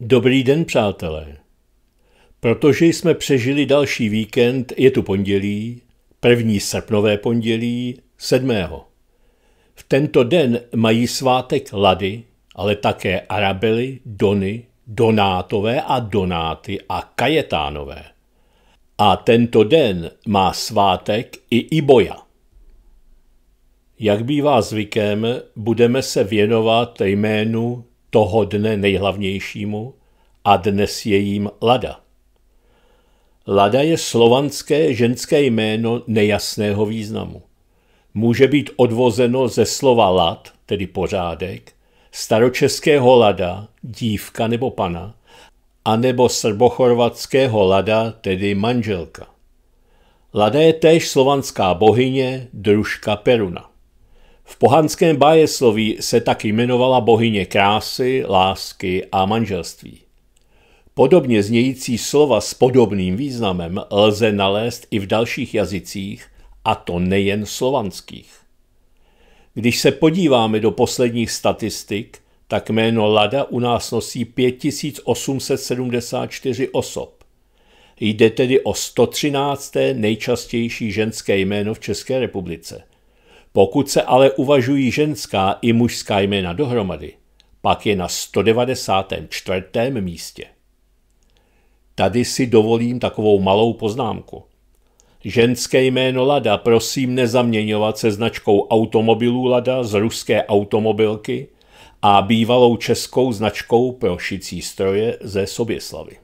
Dobrý den, přátelé. Protože jsme přežili další víkend, je tu pondělí, první srpnové pondělí, 7. V tento den mají svátek Lady, ale také Arabely, Dony, Donátové a Donáty a Kajetánové. A tento den má svátek i Iboja. Jak bývá zvykem, budeme se věnovat jménu toho dne nejhlavnějšímu a dnes je jím Lada. Lada je slovanské ženské jméno nejasného významu. Může být odvozeno ze slova lad, tedy pořádek, staročeského lada, dívka nebo pana, anebo srbochorvatského lada, tedy manželka. Lada je též slovanská bohyně, družka Peruna. V pohanském bájesloví se tak jmenovala bohyně krásy, lásky a manželství. Podobně znějící slova s podobným významem lze nalézt i v dalších jazycích, a to nejen slovanských. Když se podíváme do posledních statistik, tak jméno Lada u nás nosí 5874 osob. Jde tedy o 113. nejčastější ženské jméno v České republice – pokud se ale uvažují ženská i mužská jména dohromady, pak je na 194. místě. Tady si dovolím takovou malou poznámku. Ženské jméno Lada prosím nezaměňovat se značkou automobilů Lada z ruské automobilky a bývalou českou značkou pro šicí stroje ze Soběslavy.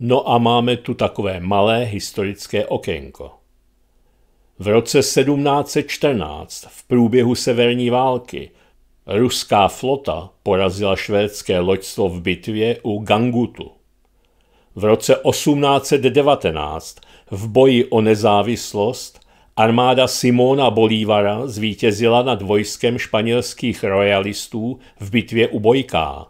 No a máme tu takové malé historické okénko. V roce 1714 v průběhu severní války ruská flota porazila švédské loďstvo v bitvě u Gangutu. V roce 1819 v boji o nezávislost armáda Simona Bolívara zvítězila nad vojskem španělských royalistů v bitvě u Bojká.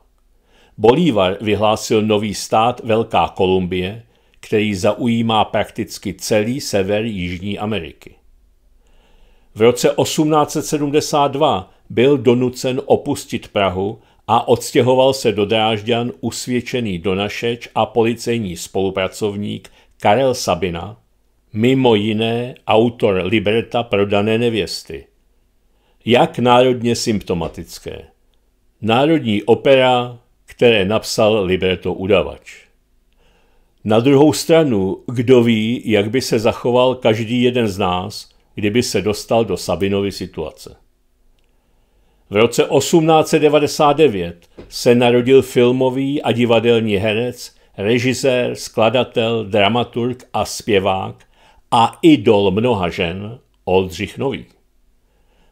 Bolívar vyhlásil nový stát Velká Kolumbie, který zaujímá prakticky celý sever Jižní Ameriky. V roce 1872 byl donucen opustit Prahu a odstěhoval se do Drážďan usvědčený donašeč a policejní spolupracovník Karel Sabina, mimo jiné autor libreta Prodané nevěsty. Jak národně symptomatické. Národní opera, které napsal libreto udavač. Na druhou stranu, kdo ví, jak by se zachoval každý jeden z nás, kdyby se dostal do Sabinovy situace. V roce 1899 se narodil filmový a divadelní herec, režisér, skladatel, dramaturg a zpěvák a idol mnoha žen Oldřich Nový.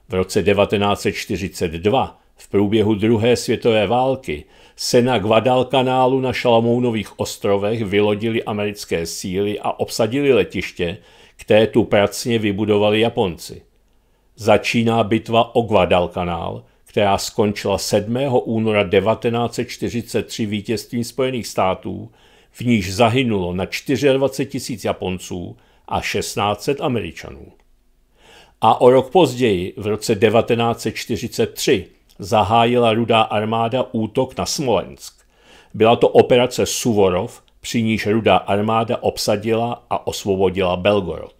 V roce 1942 v průběhu druhé světové války se na Guadalcanalu na Šalamounových ostrovech vylodili americké síly a obsadili letiště, které tu pracně vybudovali Japonci. Začíná bitva o Guadalcanal, která skončila 7. února 1943 vítězstvím Spojených států, v níž zahynulo na 24 tisíc Japonců a 1600 Američanů. A o rok později, v roce 1943, zahájila rudá armáda útok na Smolensk. Byla to operace Suvorov, při níž rudá armáda obsadila a osvobodila Belgorod.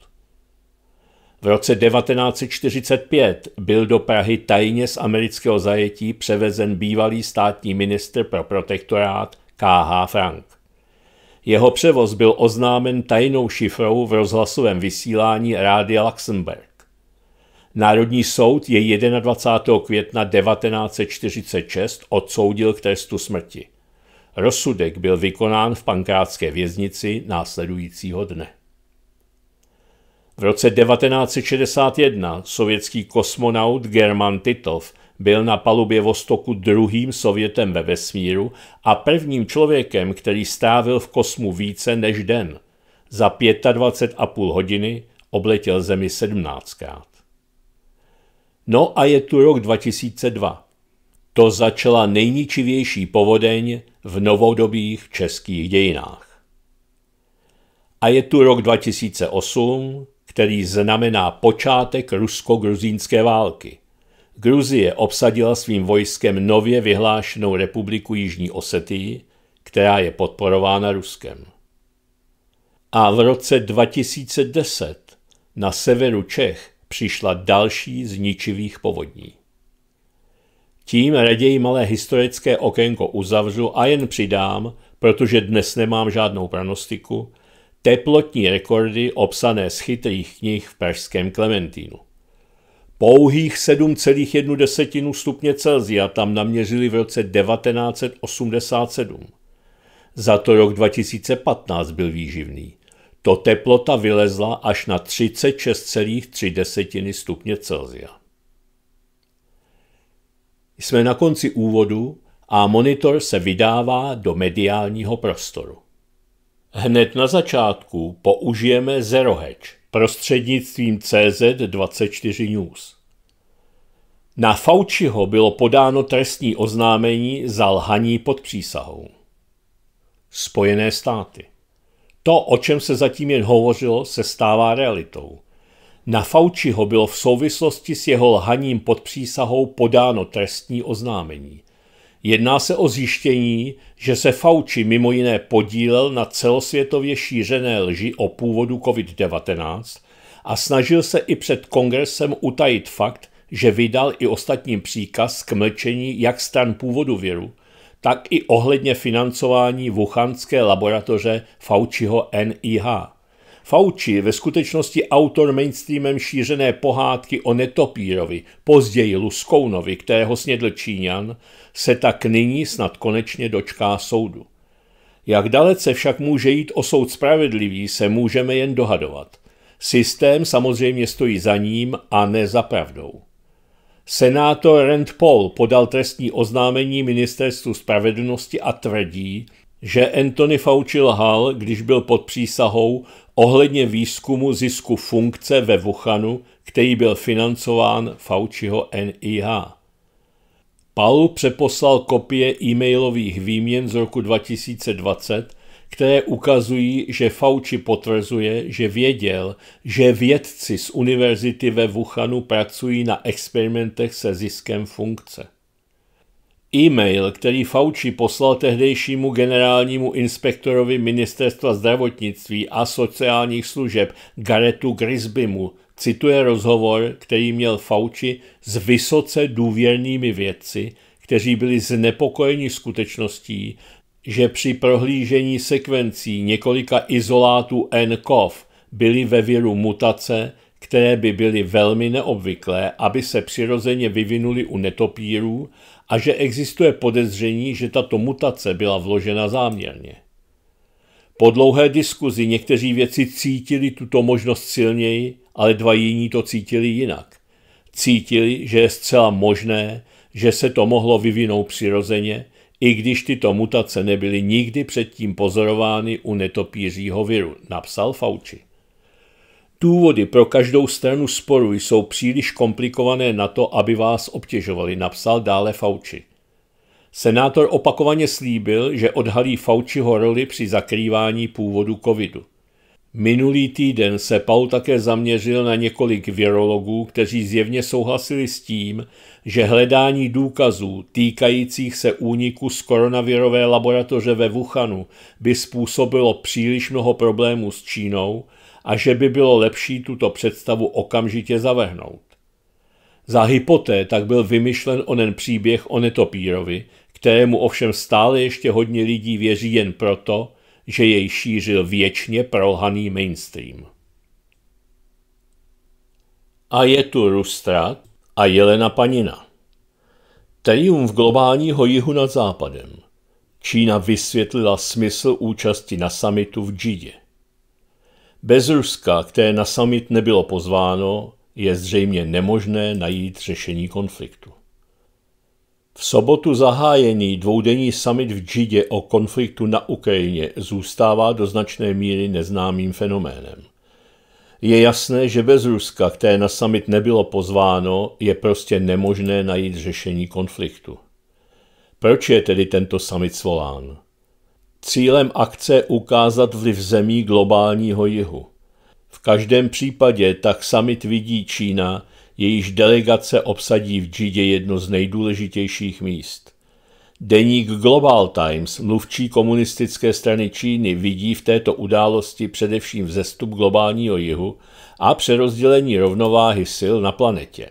V roce 1945 byl do Prahy tajně z amerického zajetí převezen bývalý státní ministr pro protektorát K.H. Frank. Jeho převoz byl oznámen tajnou šifrou v rozhlasovém vysílání Rádia Luxemburg. Národní soud jej 21. května 1946 odsoudil k trestu smrti. Rozsudek byl vykonán v pankrátské věznici následujícího dne. V roce 1961 sovětský kosmonaut German Titov byl na palubě Vostoku druhým sovětem ve vesmíru a prvním člověkem, který strávil v kosmu více než den. Za 25,5 hodiny obletěl Zemi 17krát. No a je tu rok 2002 to začala nejničivější povodeň v novodobých českých dějinách. A je tu rok 2008, který znamená počátek rusko-gruzínské války. Gruzie obsadila svým vojskem nově vyhlášenou republiku Jižní Osetii, která je podporována Ruskem. A v roce 2010 na severu Čech přišla další z ničivých povodní. Tím raději malé historické okénko uzavřu a jen přidám, protože dnes nemám žádnou pranostiku, teplotní rekordy obsané z chytrých knih v pražském Klementínu. Pouhých 7,1 stupně Celsia tam naměřili v roce 1987. Za to rok 2015 byl výživný. To teplota vylezla až na 36,3 stupně Celsia. Jsme na konci úvodu a monitor se vydává do mediálního prostoru. Hned na začátku použijeme Zero Hedge prostřednictvím CZ24 News. Na Fauciho bylo podáno trestní oznámení za lhaní pod přísahou. Spojené státy. To, o čem se zatím jen hovořilo, se stává realitou – na Fauciho bylo v souvislosti s jeho lhaním pod přísahou podáno trestní oznámení. Jedná se o zjištění, že se Fauci mimo jiné podílel na celosvětově šířené lži o původu COVID-19 a snažil se i před kongresem utajit fakt, že vydal i ostatním příkaz k mlčení jak stran původu viru, tak i ohledně financování vuchanské laboratoře Fauciho NIH. Fauci ve skutečnosti autor mainstreamem šířené pohádky o Netopírovi, později Luskounovi, kterého snědl Číňan, se tak nyní snad konečně dočká soudu. Jak dalece však může jít o soud spravedlivý, se můžeme jen dohadovat. Systém samozřejmě stojí za ním a ne za pravdou. Senátor Rand Paul podal trestní oznámení ministerstvu spravedlnosti a tvrdí, že Anthony Fauci lhal, když byl pod přísahou ohledně výzkumu zisku funkce ve Wuhanu, který byl financován Fauciho NIH. Paul přeposlal kopie e-mailových výměn z roku 2020, které ukazují, že Fauci potvrzuje, že věděl, že vědci z univerzity ve Wuhanu pracují na experimentech se ziskem funkce. E-mail, který Fauci poslal tehdejšímu generálnímu inspektorovi Ministerstva zdravotnictví a sociálních služeb Garetu Grisbymu, cituje rozhovor, který měl Fauci s vysoce důvěrnými vědci, kteří byli znepokojeni skutečností, že při prohlížení sekvencí několika izolátů NCOV byly ve viru mutace, které by byly velmi neobvyklé, aby se přirozeně vyvinuly u netopírů a že existuje podezření, že tato mutace byla vložena záměrně. Po dlouhé diskuzi někteří věci cítili tuto možnost silněji, ale dva jiní to cítili jinak. Cítili, že je zcela možné, že se to mohlo vyvinout přirozeně, i když tyto mutace nebyly nikdy předtím pozorovány u netopířího viru, napsal Fauci. Důvody pro každou stranu sporu jsou příliš komplikované na to, aby vás obtěžovali, napsal dále Fauci. Senátor opakovaně slíbil, že odhalí Fauciho roli při zakrývání původu covidu. Minulý týden se Paul také zaměřil na několik virologů, kteří zjevně souhlasili s tím, že hledání důkazů týkajících se úniku z koronavirové laboratoře ve Wuhanu by způsobilo příliš mnoho problémů s Čínou – a že by bylo lepší tuto představu okamžitě zavehnout. Za hypoté, tak byl vymyšlen onen příběh o netopírovi, kterému ovšem stále ještě hodně lidí věří jen proto, že jej šířil věčně prolhaný mainstream. A je tu Rustrat a Jelena Panina. Triumf globálního jihu nad západem. Čína vysvětlila smysl účasti na samitu v Džidě. Bez Ruska, které na summit nebylo pozváno, je zřejmě nemožné najít řešení konfliktu. V sobotu zahájený dvoudenní summit v Džidě o konfliktu na Ukrajině zůstává do značné míry neznámým fenoménem. Je jasné, že bez Ruska, které na summit nebylo pozváno, je prostě nemožné najít řešení konfliktu. Proč je tedy tento summit svolán? Cílem akce ukázat vliv zemí globálního jihu. V každém případě tak summit vidí Čína, jejíž delegace obsadí v Džidě jedno z nejdůležitějších míst. Deník Global Times, mluvčí komunistické strany Číny, vidí v této události především vzestup globálního jihu a přerozdělení rovnováhy sil na planetě.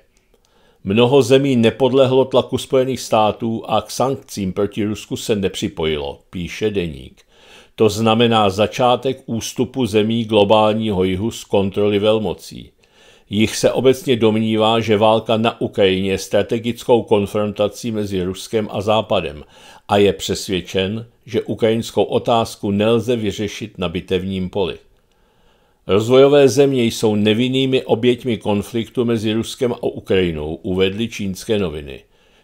Mnoho zemí nepodlehlo tlaku Spojených států a k sankcím proti Rusku se nepřipojilo, píše deník. To znamená začátek ústupu zemí globálního jihu z kontroly velmocí. Jich se obecně domnívá, že válka na Ukrajině je strategickou konfrontací mezi Ruskem a Západem a je přesvědčen, že ukrajinskou otázku nelze vyřešit na bitevním poli. Rozvojové země jsou nevinnými oběťmi konfliktu mezi Ruskem a Ukrajinou, uvedly čínské noviny.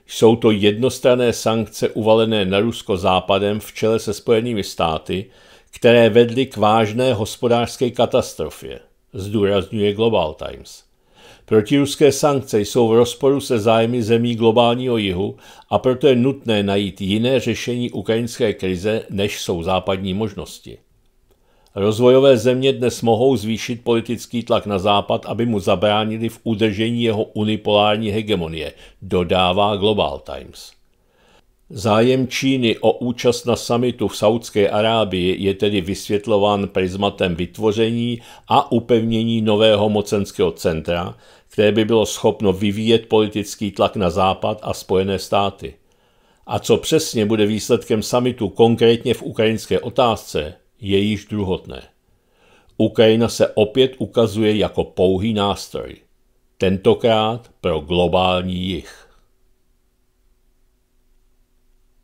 Jsou to jednostranné sankce uvalené na Rusko západem v čele se Spojenými státy, které vedly k vážné hospodářské katastrofě, zdůrazňuje Global Times. Protiruské sankce jsou v rozporu se zájmy zemí globálního jihu a proto je nutné najít jiné řešení ukrajinské krize, než jsou západní možnosti. Rozvojové země dnes mohou zvýšit politický tlak na západ, aby mu zabránili v udržení jeho unipolární hegemonie, dodává Global Times. Zájem Číny o účast na samitu v Saudské Arábii je tedy vysvětlován prismatem vytvoření a upevnění nového mocenského centra, které by bylo schopno vyvíjet politický tlak na Západ a Spojené státy. A co přesně bude výsledkem samitu konkrétně v ukrajinské otázce, je již druhotné. Ukrajina se opět ukazuje jako pouhý nástroj, tentokrát pro globální jich.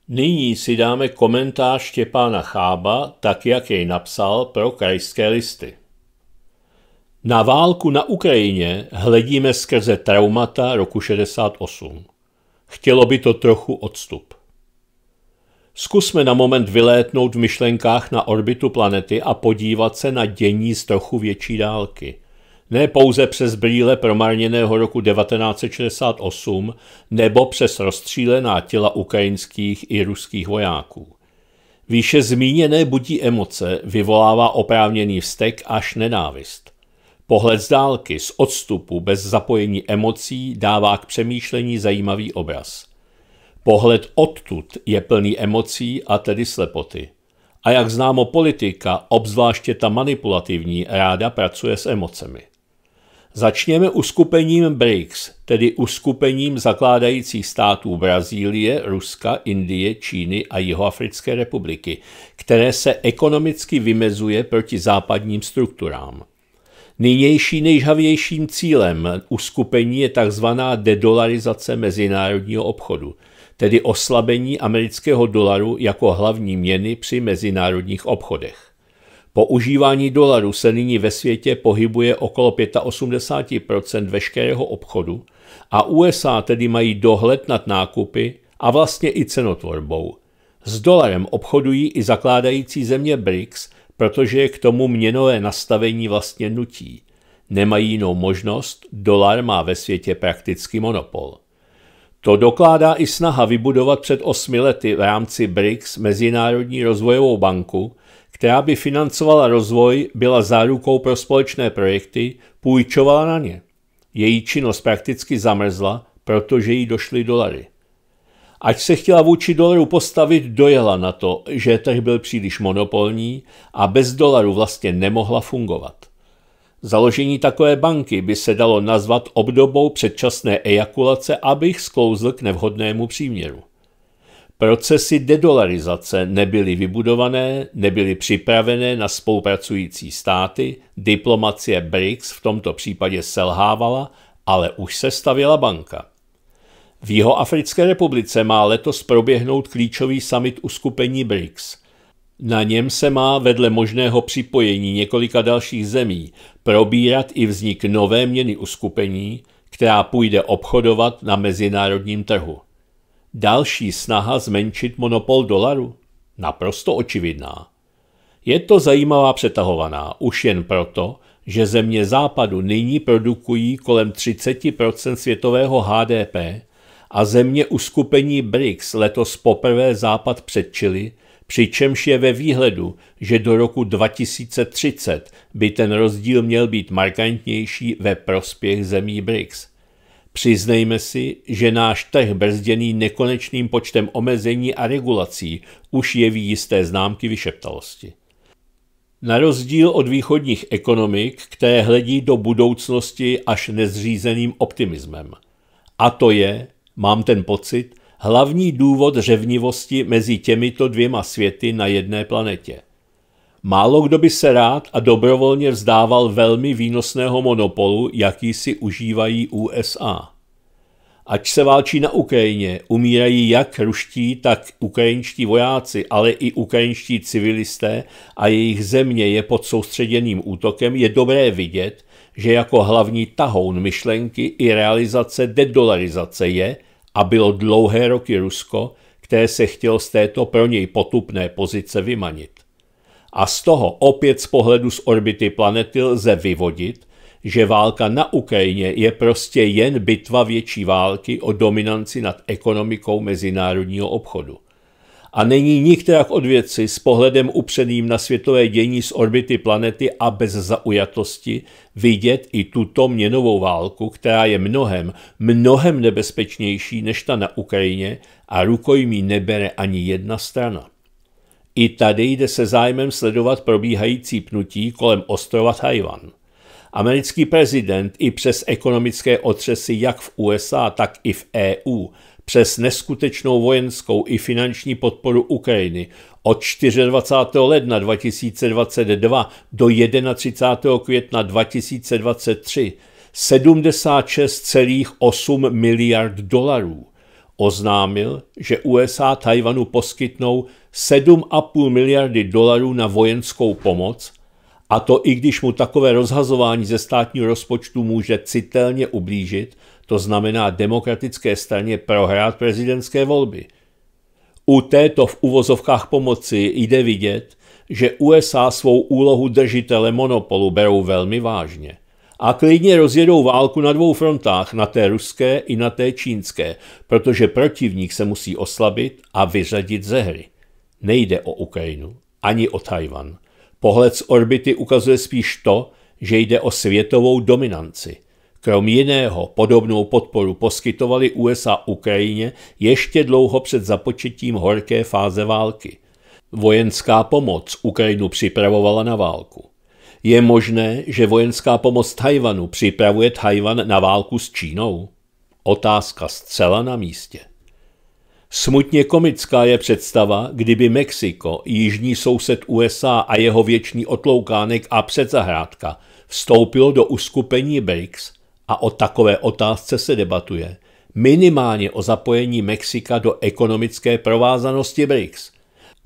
Nyní si dáme komentář Štěpána Chába, tak jak jej napsal pro krajské listy. Na válku na Ukrajině hledíme skrze traumata roku 68. Chtělo by to trochu odstup. Zkusme na moment vylétnout v myšlenkách na orbitu planety a podívat se na dění z trochu větší dálky. Ne pouze přes brýle promarněného roku 1968 nebo přes rozstřílená těla ukrajinských i ruských vojáků. Výše zmíněné budí emoce, vyvolává oprávněný vztek až nenávist. Pohled z dálky, z odstupu, bez zapojení emocí, dává k přemýšlení zajímavý obraz – Pohled odtud je plný emocí a tedy slepoty. A jak známo politika, obzvláště ta manipulativní, ráda pracuje s emocemi. Začněme uskupením BRICS, tedy uskupením zakládajících států Brazílie, Ruska, Indie, Číny a Jihoafrické republiky, které se ekonomicky vymezuje proti západním strukturám. Nynější nejžavějším cílem uskupení je tzv. dedolarizace mezinárodního obchodu – tedy oslabení amerického dolaru jako hlavní měny při mezinárodních obchodech. Používání dolaru se nyní ve světě pohybuje okolo 85 veškerého obchodu a USA tedy mají dohled nad nákupy a vlastně i cenotvorbou. S dolarem obchodují i zakládající země BRICS, protože je k tomu měnové nastavení vlastně nutí. Nemají jinou možnost, dolar má ve světě prakticky monopol. To dokládá i snaha vybudovat před osmi lety v rámci BRICS Mezinárodní rozvojovou banku, která by financovala rozvoj, byla zárukou pro společné projekty, půjčovala na ně. Její činnost prakticky zamrzla, protože jí došly dolary. Ať se chtěla vůči dolaru postavit, dojela na to, že trh byl příliš monopolní a bez dolaru vlastně nemohla fungovat. Založení takové banky by se dalo nazvat obdobou předčasné ejakulace, abych sklouzl k nevhodnému příměru. Procesy dedolarizace nebyly vybudované, nebyly připravené na spolupracující státy, diplomacie BRICS v tomto případě selhávala, ale už se stavila banka. V Jihoafrické republice má letos proběhnout klíčový summit uskupení BRICS. Na něm se má vedle možného připojení několika dalších zemí probírat i vznik nové měny uskupení, která půjde obchodovat na mezinárodním trhu. Další snaha zmenšit monopol dolaru? Naprosto očividná. Je to zajímavá přetahovaná už jen proto, že země západu nyní produkují kolem 30 světového HDP a země uskupení BRICS letos poprvé západ předčili, přičemž je ve výhledu, že do roku 2030 by ten rozdíl měl být markantnější ve prospěch zemí BRICS. Přiznejme si, že náš trh brzděný nekonečným počtem omezení a regulací už jeví jisté známky vyšeptalosti. Na rozdíl od východních ekonomik, které hledí do budoucnosti až nezřízeným optimismem. A to je, mám ten pocit, hlavní důvod řevnivosti mezi těmito dvěma světy na jedné planetě. Málo kdo by se rád a dobrovolně vzdával velmi výnosného monopolu, jaký si užívají USA. Ač se válčí na Ukrajině, umírají jak ruští, tak ukrajinští vojáci, ale i ukrajinští civilisté a jejich země je pod soustředěným útokem, je dobré vidět, že jako hlavní tahoun myšlenky i realizace dedolarizace je – a bylo dlouhé roky Rusko, které se chtěl z této pro něj potupné pozice vymanit. A z toho opět z pohledu z orbity planety lze vyvodit, že válka na Ukrajině je prostě jen bitva větší války o dominanci nad ekonomikou mezinárodního obchodu – a není nikterak od věci s pohledem upřeným na světové dění z orbity planety a bez zaujatosti vidět i tuto měnovou válku, která je mnohem, mnohem nebezpečnější než ta na Ukrajině a rukojmí nebere ani jedna strana. I tady jde se zájmem sledovat probíhající pnutí kolem ostrova Tajvan. Americký prezident i přes ekonomické otřesy jak v USA, tak i v EU přes neskutečnou vojenskou i finanční podporu Ukrajiny od 24. ledna 2022 do 31. května 2023 76,8 miliard dolarů. Oznámil, že USA Tajvanu poskytnou 7,5 miliardy dolarů na vojenskou pomoc, a to i když mu takové rozhazování ze státního rozpočtu může citelně ublížit – to znamená demokratické straně prohrát prezidentské volby. U této v uvozovkách pomoci jde vidět, že USA svou úlohu držitele monopolu berou velmi vážně a klidně rozjedou válku na dvou frontách, na té ruské i na té čínské, protože protivník se musí oslabit a vyřadit ze hry. Nejde o Ukrajinu, ani o Tajvan. Pohled z orbity ukazuje spíš to, že jde o světovou dominanci – Krom jiného podobnou podporu poskytovali USA Ukrajině ještě dlouho před započetím horké fáze války. Vojenská pomoc Ukrajinu připravovala na válku. Je možné, že vojenská pomoc Tajvanu připravuje Tajvan na válku s Čínou? Otázka zcela na místě. Smutně komická je představa, kdyby Mexiko, jižní soused USA a jeho věčný otloukánek a předzahrádka, vstoupilo do uskupení BRICS a o takové otázce se debatuje, minimálně o zapojení Mexika do ekonomické provázanosti BRICS.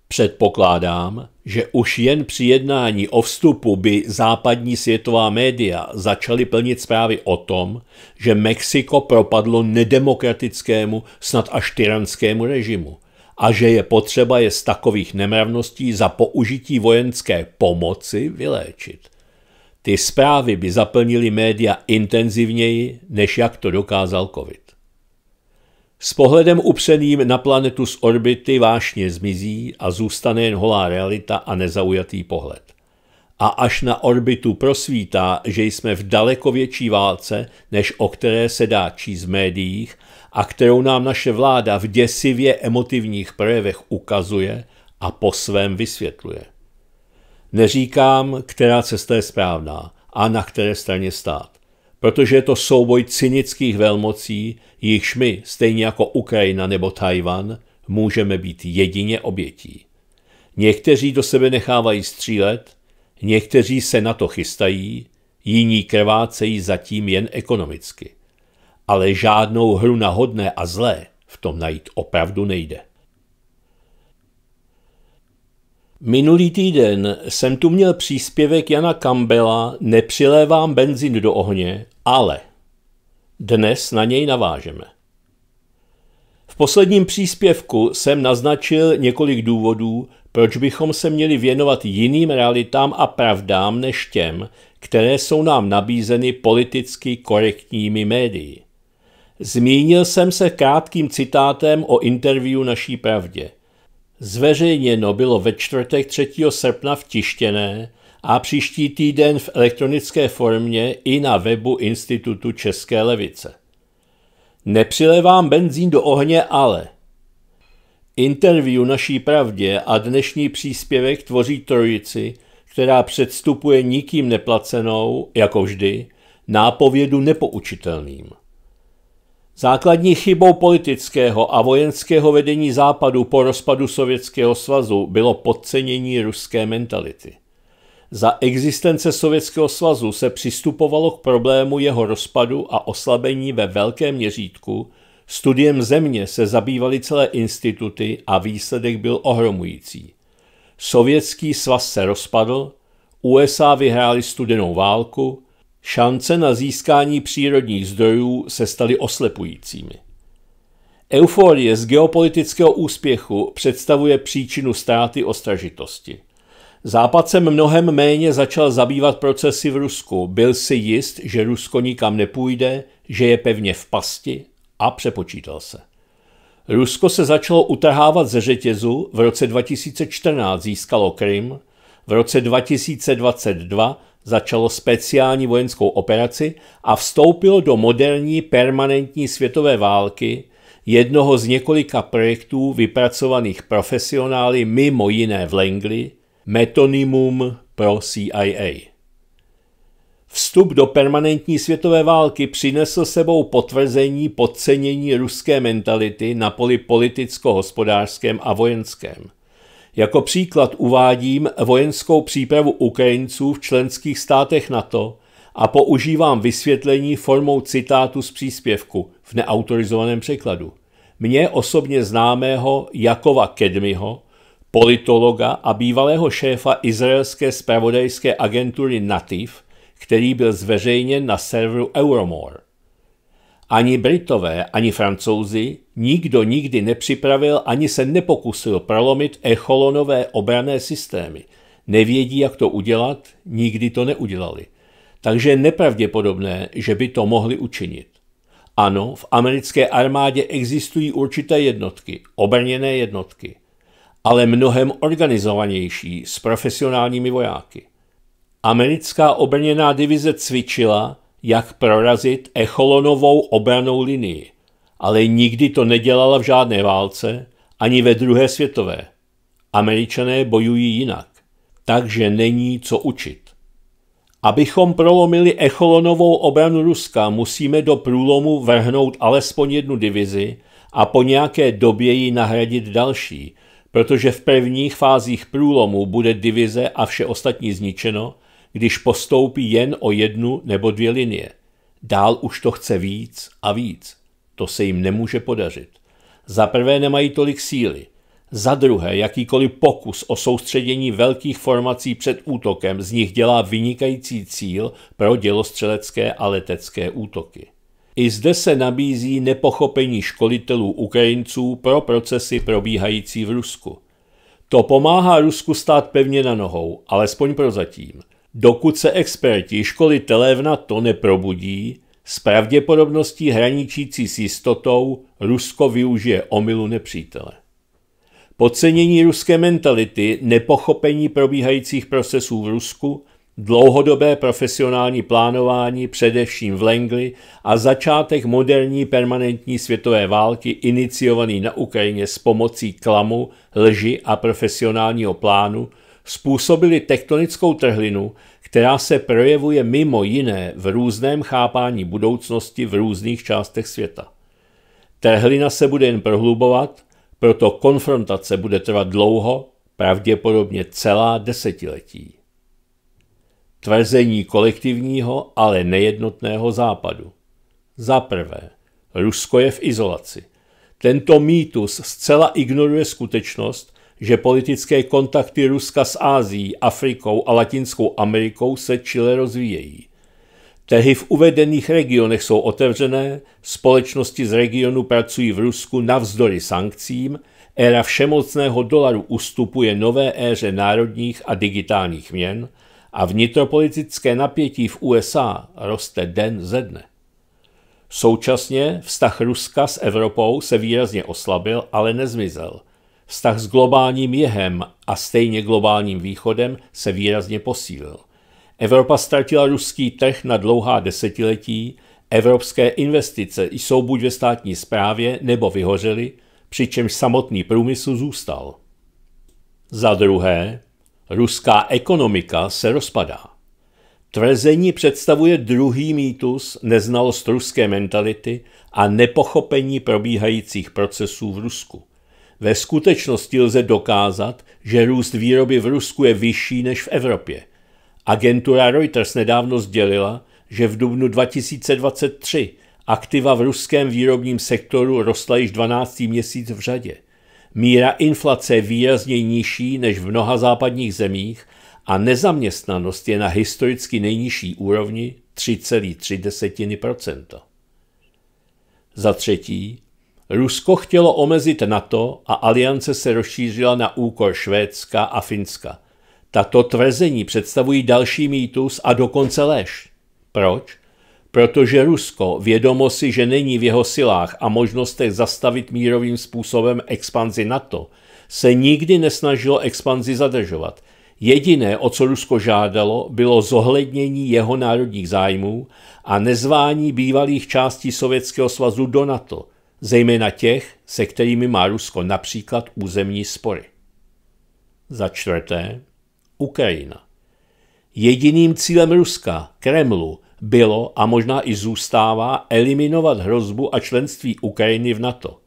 Předpokládám, že už jen při jednání o vstupu by západní světová média začaly plnit zprávy o tom, že Mexiko propadlo nedemokratickému, snad až tyranskému režimu a že je potřeba je z takových nemravností za použití vojenské pomoci vyléčit. Ty zprávy by zaplnili média intenzivněji, než jak to dokázal COVID. S pohledem upřeným na planetu z orbity vášně zmizí a zůstane jen holá realita a nezaujatý pohled. A až na orbitu prosvítá, že jsme v daleko větší válce, než o které se dá číst v médiích a kterou nám naše vláda v děsivě emotivních projevech ukazuje a po svém vysvětluje. Neříkám, která cesta je správná a na které straně stát, protože je to souboj cynických velmocí, jichž my, stejně jako Ukrajina nebo Tajvan, můžeme být jedině obětí. Někteří do sebe nechávají střílet, někteří se na to chystají, jiní krvácejí zatím jen ekonomicky. Ale žádnou hru na hodné a zlé v tom najít opravdu nejde. Minulý týden jsem tu měl příspěvek Jana Campbella Nepřilévám benzín do ohně, ale dnes na něj navážeme. V posledním příspěvku jsem naznačil několik důvodů, proč bychom se měli věnovat jiným realitám a pravdám než těm, které jsou nám nabízeny politicky korektními médii. Zmínil jsem se krátkým citátem o interview naší pravdě – Zveřejněno bylo ve čtvrtek 3. srpna v tištěné a příští týden v elektronické formě i na webu Institutu České levice. Nepřilevám benzín do ohně, ale interview naší pravdě a dnešní příspěvek tvoří trojici, která předstupuje nikým neplacenou, jako vždy, nápovědu nepoučitelným. Základní chybou politického a vojenského vedení Západu po rozpadu Sovětského svazu bylo podcenění ruské mentality. Za existence Sovětského svazu se přistupovalo k problému jeho rozpadu a oslabení ve velkém měřítku, studiem země se zabývaly celé instituty a výsledek byl ohromující. Sovětský svaz se rozpadl, USA vyhráli studenou válku, Šance na získání přírodních zdrojů se staly oslepujícími. Euforie z geopolitického úspěchu představuje příčinu ztráty ostražitosti. Západ se mnohem méně začal zabývat procesy v Rusku. Byl si jist, že Rusko nikam nepůjde, že je pevně v pasti a přepočítal se. Rusko se začalo utrhávat ze řetězu, v roce 2014 získalo Krym, v roce 2022 začalo speciální vojenskou operaci a vstoupilo do moderní permanentní světové války, jednoho z několika projektů vypracovaných profesionály mimo jiné v Langley, metonymum pro CIA. Vstup do permanentní světové války přinesl sebou potvrzení podcenění ruské mentality na poli politicko-hospodářském a vojenském. Jako příklad uvádím vojenskou přípravu Ukrajinců v členských státech NATO a používám vysvětlení formou citátu z příspěvku v neautorizovaném překladu. Mně osobně známého Jakova Kedmiho, politologa a bývalého šéfa izraelské spravodajské agentury Nativ, který byl zveřejněn na serveru Euromore. Ani Britové, ani Francouzi Nikdo nikdy nepřipravil ani se nepokusil prolomit echolonové obrané systémy. Nevědí, jak to udělat, nikdy to neudělali. Takže je nepravděpodobné, že by to mohli učinit. Ano, v americké armádě existují určité jednotky, obrněné jednotky, ale mnohem organizovanější s profesionálními vojáky. Americká obrněná divize cvičila, jak prorazit echolonovou obranou linii ale nikdy to nedělala v žádné válce, ani ve druhé světové. Američané bojují jinak, takže není co učit. Abychom prolomili echolonovou obranu Ruska, musíme do průlomu vrhnout alespoň jednu divizi a po nějaké době ji nahradit další, protože v prvních fázích průlomu bude divize a vše ostatní zničeno, když postoupí jen o jednu nebo dvě linie. Dál už to chce víc a víc. To se jim nemůže podařit. Za prvé nemají tolik síly. Za druhé, jakýkoliv pokus o soustředění velkých formací před útokem z nich dělá vynikající cíl pro dělostřelecké a letecké útoky. I zde se nabízí nepochopení školitelů Ukrajinců pro procesy probíhající v Rusku. To pomáhá Rusku stát pevně na nohou, alespoň prozatím. Dokud se experti, školitelé v NATO neprobudí, s pravděpodobností hraničící s jistotou Rusko využije omylu nepřítele. Podcenění ruské mentality, nepochopení probíhajících procesů v Rusku, dlouhodobé profesionální plánování především v Lengli a začátek moderní permanentní světové války iniciovaný na Ukrajině s pomocí klamu, lži a profesionálního plánu způsobili tektonickou trhlinu, která se projevuje mimo jiné v různém chápání budoucnosti v různých částech světa. Trhlina se bude jen prohlubovat, proto konfrontace bude trvat dlouho, pravděpodobně celá desetiletí. Tvrzení kolektivního, ale nejednotného západu. Za prvé, Rusko je v izolaci. Tento mýtus zcela ignoruje skutečnost, že politické kontakty Ruska s Ázií, Afrikou a Latinskou Amerikou se čile rozvíjejí. Tehy v uvedených regionech jsou otevřené, společnosti z regionu pracují v Rusku navzdory sankcím, éra všemocného dolaru ustupuje nové éře národních a digitálních měn a vnitropolitické napětí v USA roste den ze dne. Současně vztah Ruska s Evropou se výrazně oslabil, ale nezmizel. Vztah s globálním jehem a stejně globálním východem se výrazně posílil. Evropa ztratila ruský trh na dlouhá desetiletí, evropské investice jsou buď ve státní správě nebo vyhořely, přičemž samotný průmysl zůstal. Za druhé, ruská ekonomika se rozpadá. Tvrzení představuje druhý mýtus, neznalost ruské mentality a nepochopení probíhajících procesů v Rusku – ve skutečnosti lze dokázat, že růst výroby v Rusku je vyšší než v Evropě. Agentura Reuters nedávno sdělila, že v dubnu 2023 aktiva v ruském výrobním sektoru rostla již 12. měsíc v řadě. Míra inflace je výrazně nižší než v mnoha západních zemích a nezaměstnanost je na historicky nejnižší úrovni 3,3 za třetí, Rusko chtělo omezit NATO a aliance se rozšířila na úkor Švédska a Finska. Tato tvrzení představují další mýtus a dokonce lež. Proč? Protože Rusko, vědomo si, že není v jeho silách a možnostech zastavit mírovým způsobem expanzi NATO, se nikdy nesnažilo expanzi zadržovat. Jediné, o co Rusko žádalo, bylo zohlednění jeho národních zájmů a nezvání bývalých částí Sovětského svazu do NATO – zejména těch, se kterými má Rusko například územní spory. Za čtvrté, Ukrajina. Jediným cílem Ruska, Kremlu, bylo a možná i zůstává eliminovat hrozbu a členství Ukrajiny v NATO.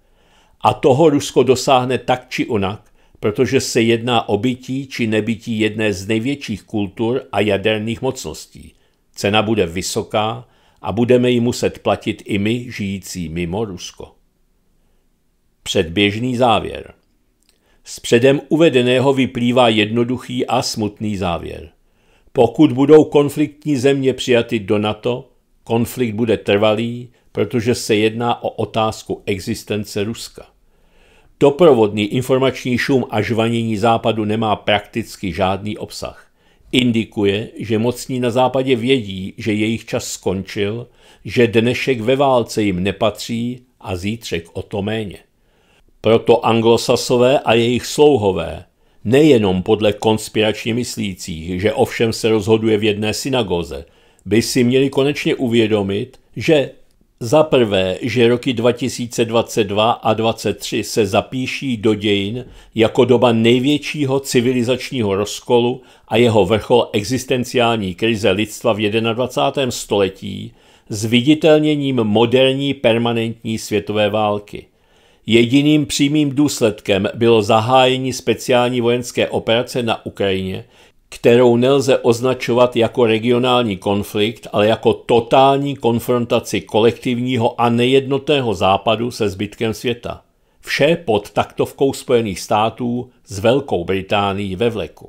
A toho Rusko dosáhne tak či onak, protože se jedná o bytí či nebytí jedné z největších kultur a jaderných mocností. Cena bude vysoká a budeme ji muset platit i my, žijící mimo Rusko. Předběžný závěr. Z předem uvedeného vyplývá jednoduchý a smutný závěr. Pokud budou konfliktní země přijaty do NATO, konflikt bude trvalý, protože se jedná o otázku existence Ruska. Doprovodný informační šum a žvanění západu nemá prakticky žádný obsah. Indikuje, že mocní na západě vědí, že jejich čas skončil, že dnešek ve válce jim nepatří a zítřek o to méně. Proto anglosasové a jejich slouhové, nejenom podle konspiračně myslících, že ovšem se rozhoduje v jedné synagoze, by si měli konečně uvědomit, že za prvé, že roky 2022 a 2023 se zapíší do dějin jako doba největšího civilizačního rozkolu a jeho vrchol existenciální krize lidstva v 21. století s viditelněním moderní permanentní světové války – Jediným přímým důsledkem bylo zahájení speciální vojenské operace na Ukrajině, kterou nelze označovat jako regionální konflikt, ale jako totální konfrontaci kolektivního a nejednotného západu se zbytkem světa. Vše pod taktovkou Spojených států s Velkou Británií ve vleku.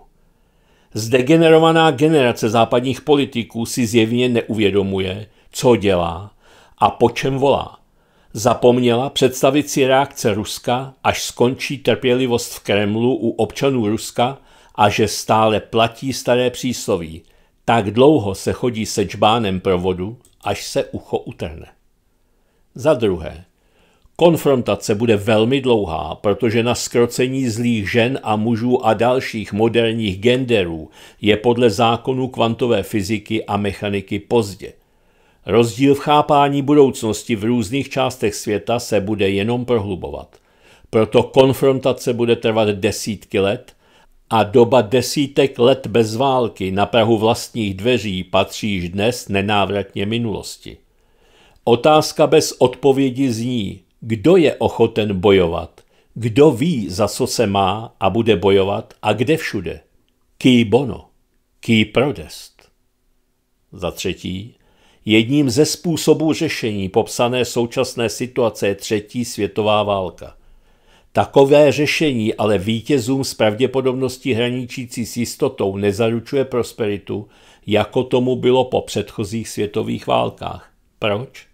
Zdegenerovaná generace západních politiků si zjevně neuvědomuje, co dělá a po čem volá. Zapomněla představit si reakce Ruska, až skončí trpělivost v Kremlu u občanů Ruska a že stále platí staré přísloví. Tak dlouho se chodí se čbánem provodu, až se ucho utrne. Za druhé, konfrontace bude velmi dlouhá, protože na skrocení zlých žen a mužů a dalších moderních genderů je podle zákonů kvantové fyziky a mechaniky pozdě. Rozdíl v chápání budoucnosti v různých částech světa se bude jenom prohlubovat. Proto konfrontace bude trvat desítky let a doba desítek let bez války na Prahu vlastních dveří patří již dnes nenávratně minulosti. Otázka bez odpovědi zní, kdo je ochoten bojovat, kdo ví, za co se má a bude bojovat a kde všude. Ký bono, ký prodest. Za třetí, Jedním ze způsobů řešení popsané současné situace je třetí světová válka. Takové řešení ale vítězům s pravděpodobností hraničící s jistotou nezaručuje prosperitu, jako tomu bylo po předchozích světových válkách. Proč?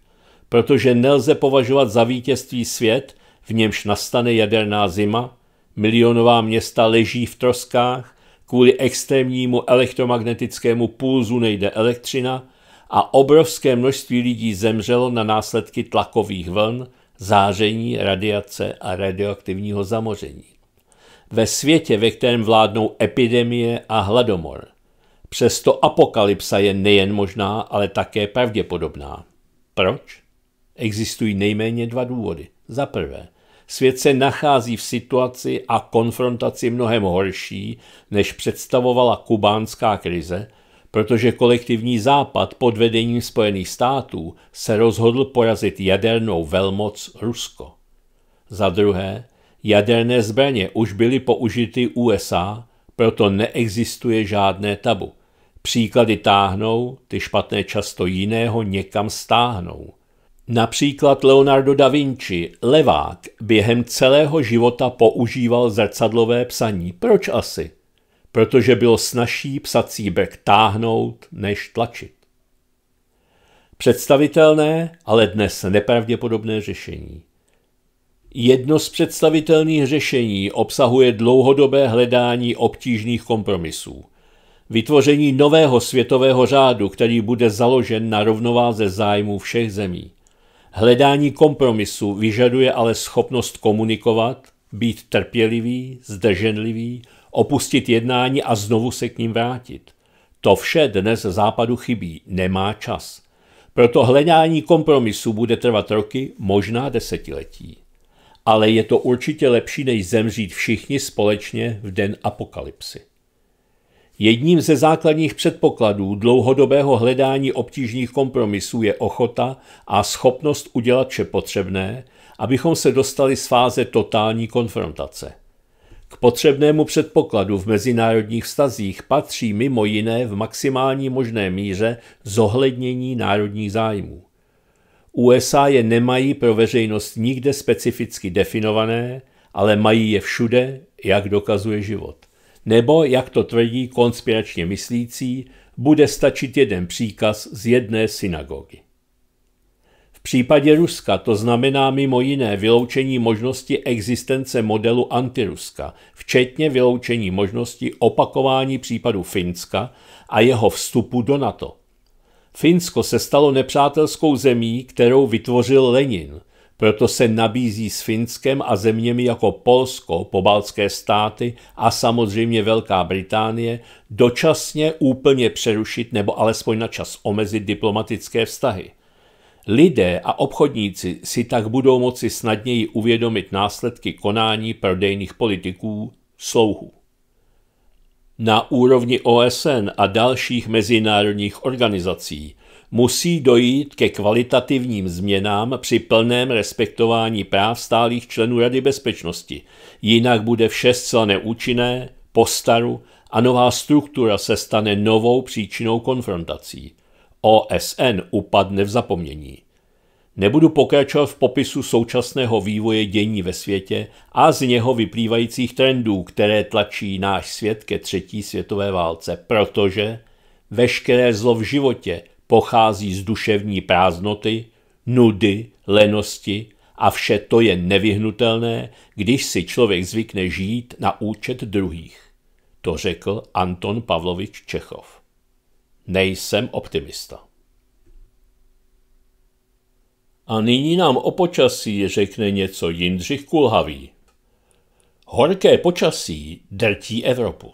Protože nelze považovat za vítězství svět, v němž nastane jaderná zima, milionová města leží v troskách, kvůli extrémnímu elektromagnetickému pulzu nejde elektřina – a obrovské množství lidí zemřelo na následky tlakových vln, záření, radiace a radioaktivního zamoření. Ve světě, ve kterém vládnou epidemie a hladomor. Přesto apokalypsa je nejen možná, ale také pravděpodobná. Proč? Existují nejméně dva důvody. Za prvé, svět se nachází v situaci a konfrontaci mnohem horší, než představovala kubánská krize – protože kolektivní západ pod vedením Spojených států se rozhodl porazit jadernou velmoc Rusko. Za druhé, jaderné zbraně už byly použity USA, proto neexistuje žádné tabu. Příklady táhnou, ty špatné často jiného někam stáhnou. Například Leonardo da Vinci, levák, během celého života používal zrcadlové psaní. Proč asi? protože bylo snažší psací bek táhnout než tlačit. Představitelné, ale dnes nepravděpodobné řešení. Jedno z představitelných řešení obsahuje dlouhodobé hledání obtížných kompromisů. Vytvoření nového světového řádu, který bude založen na rovnováze zájmů všech zemí. Hledání kompromisu vyžaduje ale schopnost komunikovat, být trpělivý, zdrženlivý, opustit jednání a znovu se k ním vrátit. To vše dnes západu chybí, nemá čas. Proto hledání kompromisu bude trvat roky, možná desetiletí. Ale je to určitě lepší, než zemřít všichni společně v den apokalypsy. Jedním ze základních předpokladů dlouhodobého hledání obtížných kompromisů je ochota a schopnost udělat vše potřebné, abychom se dostali z fáze totální konfrontace – potřebnému předpokladu v mezinárodních vztazích patří mimo jiné v maximální možné míře zohlednění národních zájmů. USA je nemají pro veřejnost nikde specificky definované, ale mají je všude, jak dokazuje život. Nebo, jak to tvrdí konspiračně myslící, bude stačit jeden příkaz z jedné synagogy případě Ruska to znamená mimo jiné vyloučení možnosti existence modelu antiruska, včetně vyloučení možnosti opakování případu Finska a jeho vstupu do NATO. Finsko se stalo nepřátelskou zemí, kterou vytvořil Lenin, proto se nabízí s Finskem a zeměmi jako Polsko, pobaltské státy a samozřejmě Velká Británie dočasně úplně přerušit nebo alespoň na čas omezit diplomatické vztahy – Lidé a obchodníci si tak budou moci snadněji uvědomit následky konání prodejných politiků slouhů. Na úrovni OSN a dalších mezinárodních organizací musí dojít ke kvalitativním změnám při plném respektování práv stálých členů Rady bezpečnosti, jinak bude vše zcela neúčinné, postaru a nová struktura se stane novou příčinou konfrontací – OSN upadne v zapomnění. Nebudu pokračovat v popisu současného vývoje dění ve světě a z něho vyplývajících trendů, které tlačí náš svět ke třetí světové válce, protože veškeré zlo v životě pochází z duševní prázdnoty, nudy, lenosti a vše to je nevyhnutelné, když si člověk zvykne žít na účet druhých. To řekl Anton Pavlovič Čechov. Nejsem optimista. A nyní nám o počasí řekne něco Jindřich Kulhavý. Horké počasí drtí Evropu.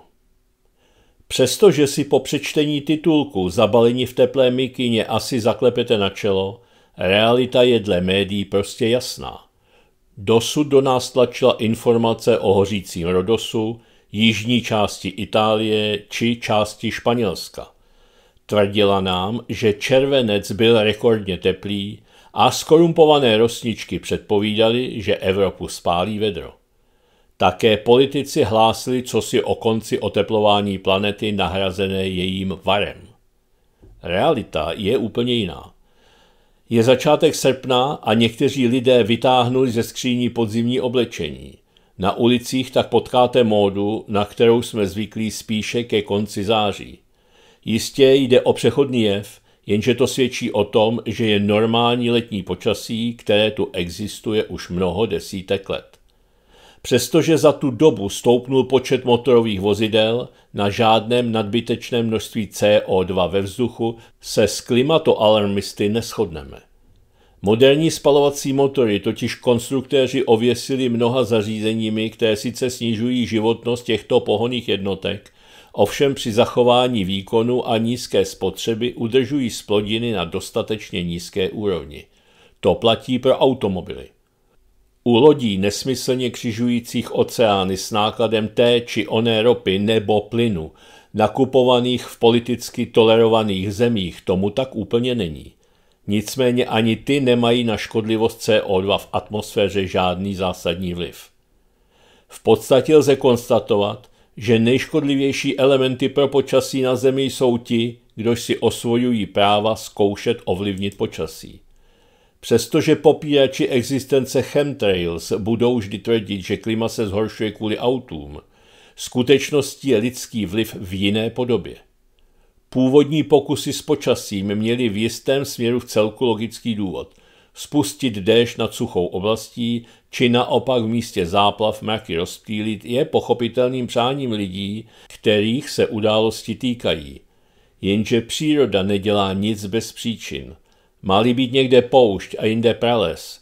Přestože si po přečtení titulku zabalení v teplé mikině asi zaklepete na čelo, realita je dle médií prostě jasná. Dosud do nás tlačila informace o hořícím Rodosu, jižní části Itálie či části Španělska. Tvrdila nám, že červenec byl rekordně teplý a skorumpované rosničky předpovídali, že Evropu spálí vedro. Také politici hlásili si o konci oteplování planety nahrazené jejím varem. Realita je úplně jiná. Je začátek srpna a někteří lidé vytáhnuli ze skříní podzimní oblečení. Na ulicích tak potkáte módu, na kterou jsme zvyklí spíše ke konci září. Jistě jde o přechodný jev, jenže to svědčí o tom, že je normální letní počasí, které tu existuje už mnoho desítek let. Přestože za tu dobu stoupnul počet motorových vozidel, na žádném nadbytečném množství CO2 ve vzduchu se s klimatoalarmisty neschodneme. Moderní spalovací motory totiž konstruktéři ověsili mnoha zařízeními, které sice snižují životnost těchto pohoných jednotek, ovšem při zachování výkonu a nízké spotřeby udržují splodiny na dostatečně nízké úrovni. To platí pro automobily. U lodí nesmyslně křižujících oceány s nákladem té či oné ropy nebo plynu, nakupovaných v politicky tolerovaných zemích, tomu tak úplně není. Nicméně ani ty nemají na škodlivost CO2 v atmosféře žádný zásadní vliv. V podstatě lze konstatovat, že nejškodlivější elementy pro počasí na Zemi jsou ti, kdož si osvojují práva zkoušet ovlivnit počasí. Přestože popírači existence chemtrails budou vždy tvrdit, že klima se zhoršuje kvůli autům, skutečností je lidský vliv v jiné podobě. Původní pokusy s počasím měly v jistém směru v celku logický důvod, spustit déšť nad suchou oblastí, či naopak v místě záplav mraky rozptýlit, je pochopitelným přáním lidí, kterých se události týkají. Jenže příroda nedělá nic bez příčin. Má-li být někde poušť a jinde prales,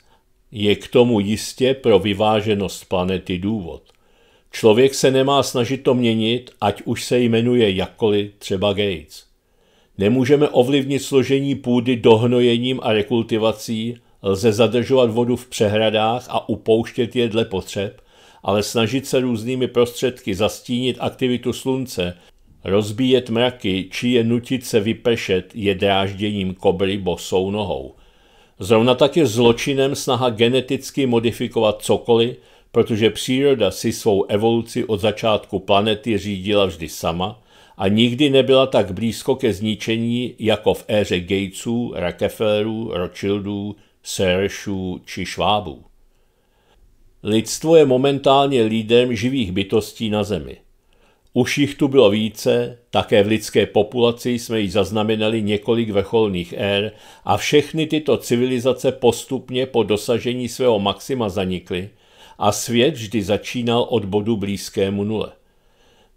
je k tomu jistě pro vyváženost planety důvod. Člověk se nemá snažit to měnit, ať už se jmenuje jakkoliv třeba Gates. Nemůžeme ovlivnit složení půdy dohnojením a rekultivací, lze zadržovat vodu v přehradách a upouštět je dle potřeb, ale snažit se různými prostředky zastínit aktivitu slunce, rozbíjet mraky či je nutit se vypešet je drážděním kobry bosou nohou. Zrovna tak je zločinem snaha geneticky modifikovat cokoliv, protože příroda si svou evoluci od začátku planety řídila vždy sama – a nikdy nebyla tak blízko ke zničení jako v éře Gatesů, Rockefellerů, Rothschildů, Sershů či Švábů. Lidstvo je momentálně lídem živých bytostí na Zemi. Už jich tu bylo více, také v lidské populaci jsme ji zaznamenali několik vrcholných ér a všechny tyto civilizace postupně po dosažení svého maxima zanikly a svět vždy začínal od bodu blízkému nule.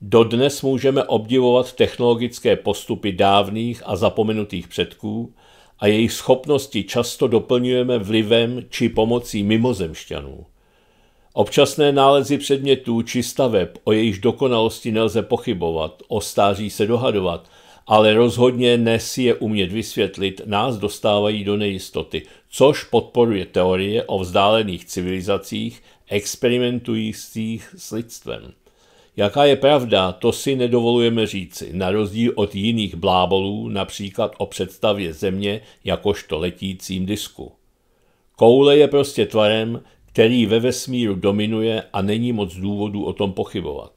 Dodnes můžeme obdivovat technologické postupy dávných a zapomenutých předků a jejich schopnosti často doplňujeme vlivem či pomocí mimozemšťanů. Občasné nálezy předmětů či staveb, o jejich dokonalosti nelze pochybovat, o stáří se dohadovat, ale rozhodně ne si je umět vysvětlit, nás dostávají do nejistoty, což podporuje teorie o vzdálených civilizacích experimentujících s lidstvem. Jaká je pravda, to si nedovolujeme říci, na rozdíl od jiných blábolů, například o představě země jakožto letícím disku. Koule je prostě tvarem, který ve vesmíru dominuje a není moc důvodu o tom pochybovat.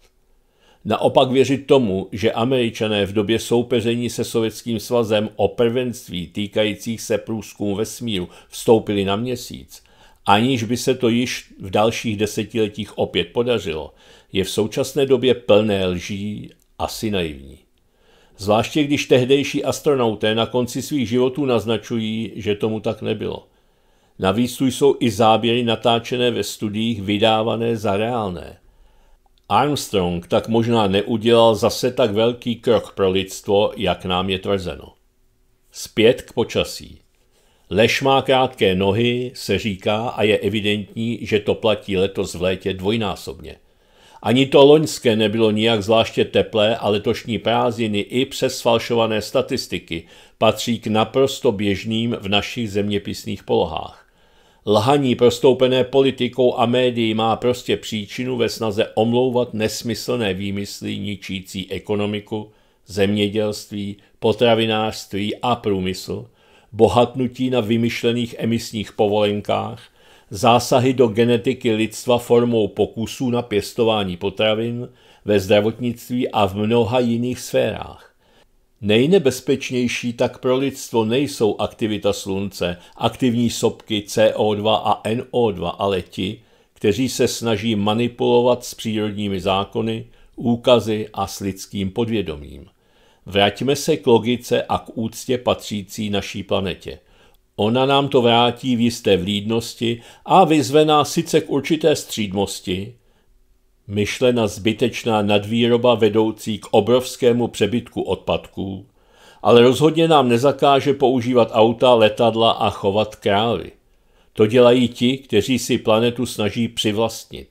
Naopak věřit tomu, že američané v době soupeření se Sovětským svazem o prvenství týkajících se průzkumu vesmíru vstoupili na měsíc, aniž by se to již v dalších desetiletích opět podařilo, je v současné době plné lží asi naivní. Zvláště když tehdejší astronauté na konci svých životů naznačují, že tomu tak nebylo. Navíc tu jsou i záběry natáčené ve studiích vydávané za reálné. Armstrong tak možná neudělal zase tak velký krok pro lidstvo, jak nám je tvrzeno. Zpět k počasí. Lež má krátké nohy, se říká a je evidentní, že to platí letos v létě dvojnásobně – ani to loňské nebylo nijak zvláště teplé a letošní prázdniny i přes falšované statistiky patří k naprosto běžným v našich zeměpisných polohách. Lhaní prostoupené politikou a médií má prostě příčinu ve snaze omlouvat nesmyslné výmysly ničící ekonomiku, zemědělství, potravinářství a průmysl, bohatnutí na vymyšlených emisních povolenkách – zásahy do genetiky lidstva formou pokusů na pěstování potravin, ve zdravotnictví a v mnoha jiných sférách. Nejnebezpečnější tak pro lidstvo nejsou aktivita slunce, aktivní sopky CO2 a NO2, ale ti, kteří se snaží manipulovat s přírodními zákony, úkazy a s lidským podvědomím. Vraťme se k logice a k úctě patřící naší planetě. Ona nám to vrátí v jisté vlídnosti a vyzve nás sice k určité střídmosti, myšlena zbytečná nadvýroba vedoucí k obrovskému přebytku odpadků, ale rozhodně nám nezakáže používat auta, letadla a chovat krávy. To dělají ti, kteří si planetu snaží přivlastnit.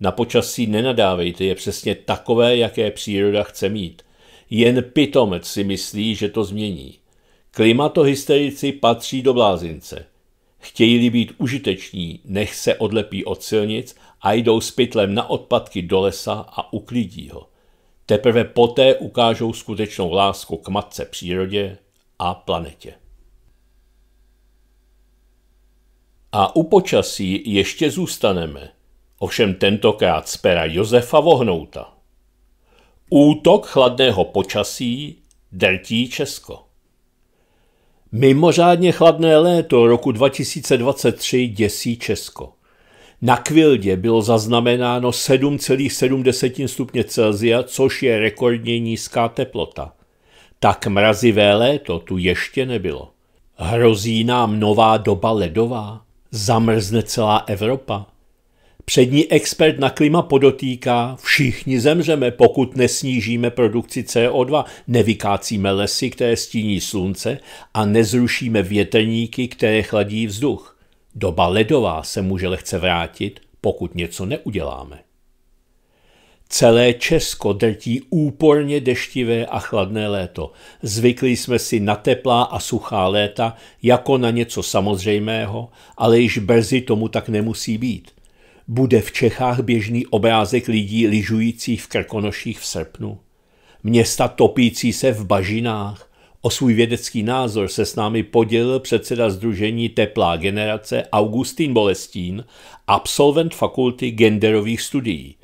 Na počasí nenadávejte je přesně takové, jaké příroda chce mít. Jen pitomec si myslí, že to změní. Klimatohysterici patří do blázince. Chtějí-li být užiteční, nech se odlepí od silnic a jdou s pytlem na odpadky do lesa a uklidí ho. Teprve poté ukážou skutečnou lásku k matce přírodě a planetě. A u počasí ještě zůstaneme, ovšem tentokrát z pera Josefa Vohnouta. Útok chladného počasí drtí Česko. Mimořádně chladné léto roku 2023 děsí Česko. Na Kvildě bylo zaznamenáno 7,7 stupně Celsia, což je rekordně nízká teplota. Tak mrazivé léto tu ještě nebylo. Hrozí nám nová doba ledová? Zamrzne celá Evropa? Přední expert na klima podotýká, všichni zemřeme, pokud nesnížíme produkci CO2, nevykácíme lesy, které stíní slunce a nezrušíme větrníky, které chladí vzduch. Doba ledová se může lehce vrátit, pokud něco neuděláme. Celé Česko drtí úporně deštivé a chladné léto. Zvykli jsme si na teplá a suchá léta jako na něco samozřejmého, ale již brzy tomu tak nemusí být bude v Čechách běžný obrázek lidí lyžujících v Krkonoších v srpnu. Města topící se v bažinách. O svůj vědecký názor se s námi podělil předseda Združení Teplá generace Augustín Bolestín, absolvent fakulty genderových studií.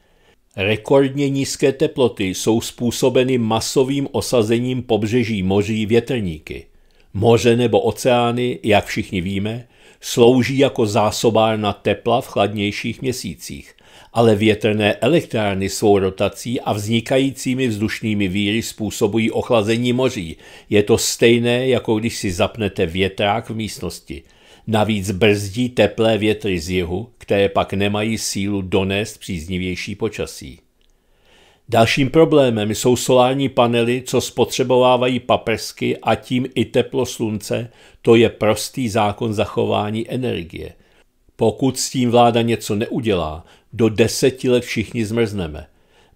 Rekordně nízké teploty jsou způsobeny masovým osazením pobřeží moří větrníky. Moře nebo oceány, jak všichni víme, slouží jako zásobárna tepla v chladnějších měsících, ale větrné elektrárny svou rotací a vznikajícími vzdušnými víry způsobují ochlazení moří. Je to stejné, jako když si zapnete větrák v místnosti. Navíc brzdí teplé větry z jihu, které pak nemají sílu donést příznivější počasí. Dalším problémem jsou solární panely, co spotřebovávají paprsky a tím i teplo slunce, to je prostý zákon zachování energie. Pokud s tím vláda něco neudělá, do deseti let všichni zmrzneme.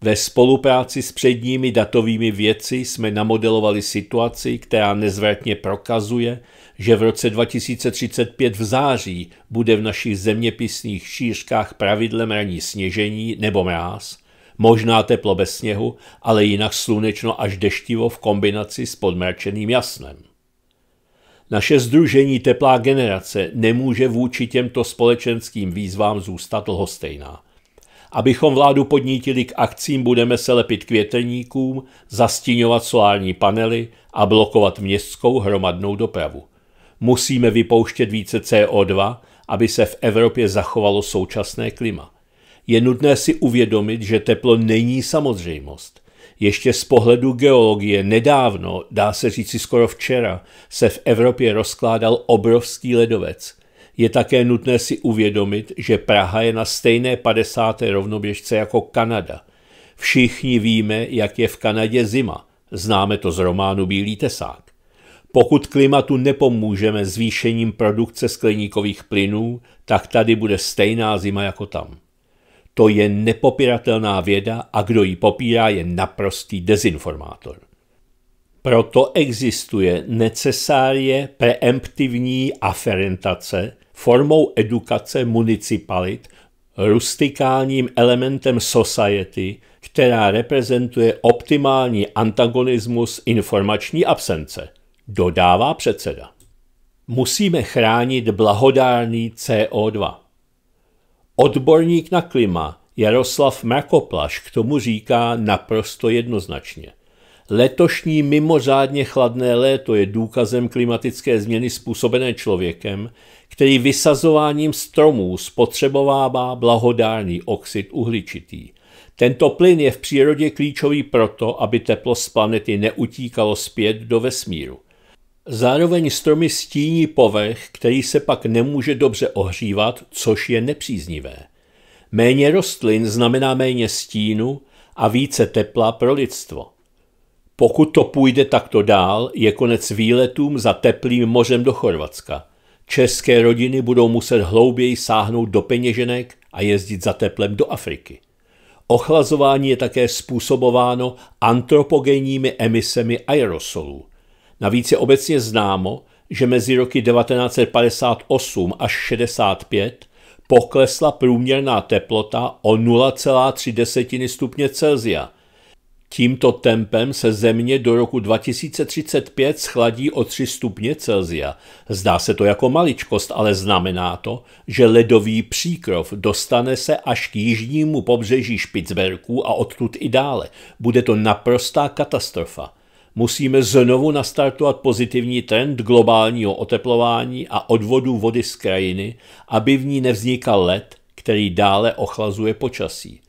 Ve spolupráci s předními datovými věci jsme namodelovali situaci, která nezvratně prokazuje, že v roce 2035 v září bude v našich zeměpisných šířkách pravidlem raní sněžení nebo mráz – možná teplo bez sněhu, ale jinak slunečno až deštivo v kombinaci s podmračeným jasnem. Naše združení Teplá generace nemůže vůči těmto společenským výzvám zůstat lhostejná. Abychom vládu podnítili k akcím, budeme se lepit květeníkům, zastíňovat solární panely a blokovat městskou hromadnou dopravu. Musíme vypouštět více CO2, aby se v Evropě zachovalo současné klima je nutné si uvědomit, že teplo není samozřejmost. Ještě z pohledu geologie nedávno, dá se říci skoro včera, se v Evropě rozkládal obrovský ledovec. Je také nutné si uvědomit, že Praha je na stejné 50. rovnoběžce jako Kanada. Všichni víme, jak je v Kanadě zima. Známe to z románu Bílý tesák. Pokud klimatu nepomůžeme zvýšením produkce skleníkových plynů, tak tady bude stejná zima jako tam. To je nepopiratelná věda a kdo ji popírá, je naprostý dezinformátor. Proto existuje necesárie preemptivní aferentace formou edukace municipalit rustikálním elementem society, která reprezentuje optimální antagonismus informační absence, dodává předseda. Musíme chránit blahodárný CO2. Odborník na klima Jaroslav Mrakoplaš k tomu říká naprosto jednoznačně. Letošní mimořádně chladné léto je důkazem klimatické změny způsobené člověkem, který vysazováním stromů spotřebovává blahodárný oxid uhličitý. Tento plyn je v přírodě klíčový proto, aby teplo z planety neutíkalo zpět do vesmíru. Zároveň stromy stíní povrch, který se pak nemůže dobře ohřívat, což je nepříznivé. Méně rostlin znamená méně stínu a více tepla pro lidstvo. Pokud to půjde takto dál, je konec výletům za teplým mořem do Chorvatska. České rodiny budou muset hlouběji sáhnout do peněženek a jezdit za teplem do Afriky. Ochlazování je také způsobováno antropogenními emisemi aerosolů – Navíc je obecně známo, že mezi roky 1958 až 65 poklesla průměrná teplota o 0,3 stupně Celsia. Tímto tempem se země do roku 2035 schladí o 3 stupně Celsia. Zdá se to jako maličkost, ale znamená to, že ledový příkrov dostane se až k jižnímu pobřeží Špicberků a odtud i dále. Bude to naprostá katastrofa musíme znovu nastartovat pozitivní trend globálního oteplování a odvodu vody z krajiny, aby v ní nevznikal led, který dále ochlazuje počasí.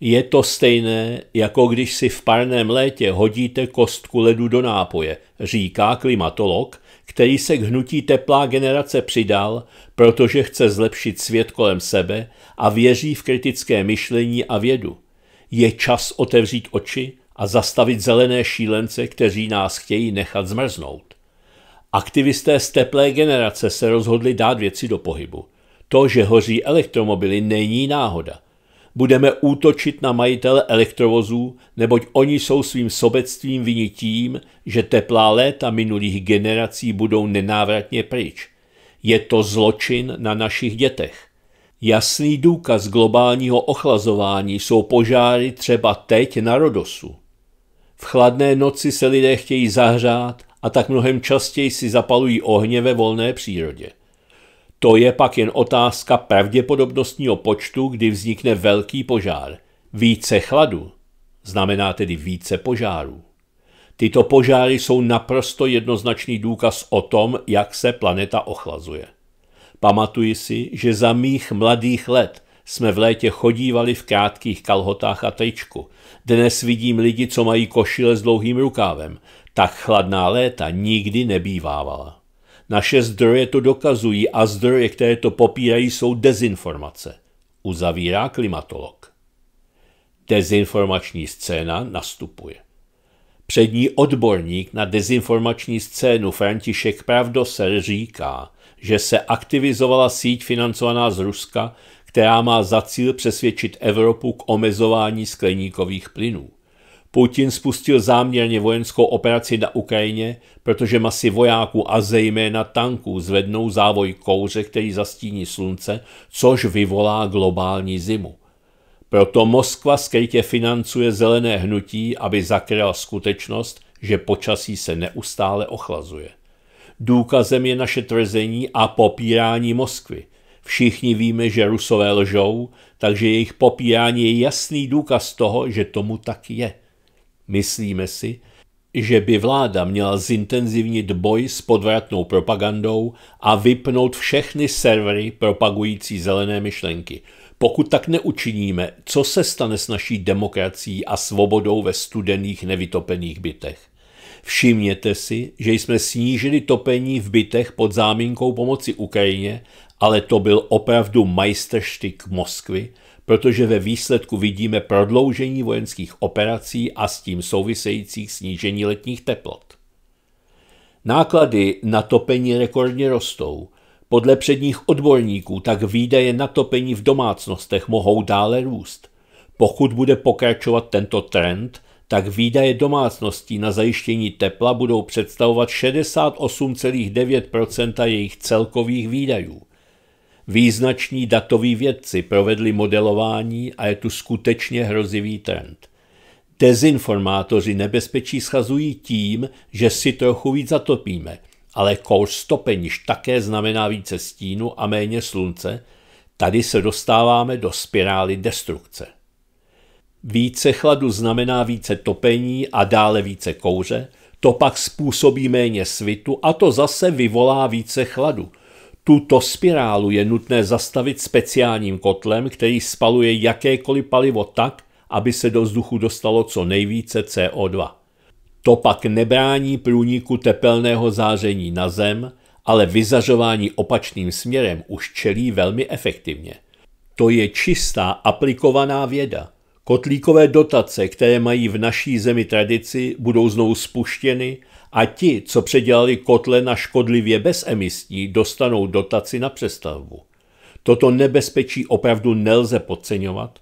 Je to stejné, jako když si v parném létě hodíte kostku ledu do nápoje, říká klimatolog, který se k hnutí teplá generace přidal, protože chce zlepšit svět kolem sebe a věří v kritické myšlení a vědu. Je čas otevřít oči a zastavit zelené šílence, kteří nás chtějí nechat zmrznout. Aktivisté z teplé generace se rozhodli dát věci do pohybu. To, že hoří elektromobily, není náhoda. Budeme útočit na majitele elektrovozů, neboť oni jsou svým sobectvím vynitím, že teplá léta minulých generací budou nenávratně pryč. Je to zločin na našich dětech. Jasný důkaz globálního ochlazování jsou požáry třeba teď na Rodosu. V chladné noci se lidé chtějí zahřát a tak mnohem častěji si zapalují ohně ve volné přírodě. To je pak jen otázka pravděpodobnostního počtu, kdy vznikne velký požár. Více chladu znamená tedy více požárů. Tyto požáry jsou naprosto jednoznačný důkaz o tom, jak se planeta ochlazuje. Pamatuji si, že za mých mladých let jsme v létě chodívali v krátkých kalhotách a tričku, dnes vidím lidi, co mají košile s dlouhým rukávem. Tak chladná léta nikdy nebývávala. Naše zdroje to dokazují a zdroje, které to popírají, jsou dezinformace. Uzavírá klimatolog. Dezinformační scéna nastupuje. Přední odborník na dezinformační scénu František Pravdoser říká, že se aktivizovala síť financovaná z Ruska, která má za cíl přesvědčit Evropu k omezování skleníkových plynů. Putin spustil záměrně vojenskou operaci na Ukrajině, protože masy vojáků a zejména tanků zvednou závoj kouře, který zastíní slunce, což vyvolá globální zimu. Proto Moskva skrytě financuje zelené hnutí, aby zakryla skutečnost, že počasí se neustále ochlazuje. Důkazem je naše tvrzení a popírání Moskvy. Všichni víme, že rusové lžou, takže jejich popíjání je jasný důkaz toho, že tomu tak je. Myslíme si, že by vláda měla zintenzivnit boj s podvratnou propagandou a vypnout všechny servery propagující zelené myšlenky. Pokud tak neučiníme, co se stane s naší demokracií a svobodou ve studených nevytopených bytech? Všimněte si, že jsme snížili topení v bytech pod záminkou pomoci Ukrajině, ale to byl opravdu majsterštyk Moskvy, protože ve výsledku vidíme prodloužení vojenských operací a s tím souvisejících snížení letních teplot. Náklady na topení rekordně rostou. Podle předních odborníků tak výdaje na topení v domácnostech mohou dále růst. Pokud bude pokračovat tento trend, tak výdaje domácností na zajištění tepla budou představovat 68,9 jejich celkových výdajů. Význační datoví vědci provedli modelování a je tu skutečně hrozivý trend. Dezinformátoři nebezpečí schazují tím, že si trochu víc zatopíme, ale kouř stopeníž také znamená více stínu a méně slunce, tady se dostáváme do spirály destrukce. Více chladu znamená více topení a dále více kouře, to pak způsobí méně svitu a to zase vyvolá více chladu. Tuto spirálu je nutné zastavit speciálním kotlem, který spaluje jakékoliv palivo tak, aby se do vzduchu dostalo co nejvíce CO2. To pak nebrání průniku tepelného záření na zem, ale vyzařování opačným směrem už čelí velmi efektivně. To je čistá aplikovaná věda. Kotlíkové dotace, které mají v naší zemi tradici, budou znovu spuštěny a ti, co předělali kotle na škodlivě bezemisní, dostanou dotaci na přestavbu. Toto nebezpečí opravdu nelze podceňovat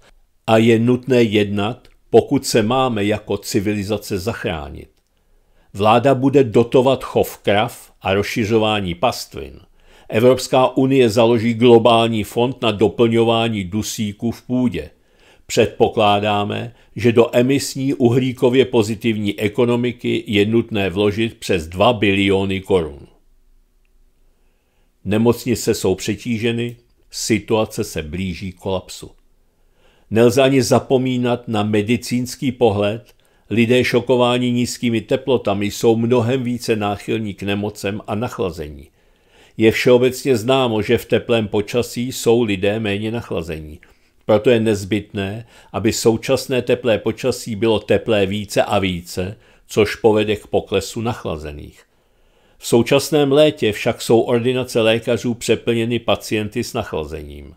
a je nutné jednat, pokud se máme jako civilizace zachránit. Vláda bude dotovat chov krav a rozšiřování pastvin. Evropská unie založí globální fond na doplňování dusíku v půdě – Předpokládáme, že do emisní uhlíkově pozitivní ekonomiky je nutné vložit přes 2 biliony korun. Nemocnice jsou přetíženy, situace se blíží kolapsu. Nelze ani zapomínat na medicínský pohled, lidé šokováni nízkými teplotami jsou mnohem více náchylní k nemocem a nachlazení. Je všeobecně známo, že v teplém počasí jsou lidé méně nachlazení – proto je nezbytné, aby současné teplé počasí bylo teplé více a více, což povede k poklesu nachlazených. V současném létě však jsou ordinace lékařů přeplněny pacienty s nachlazením.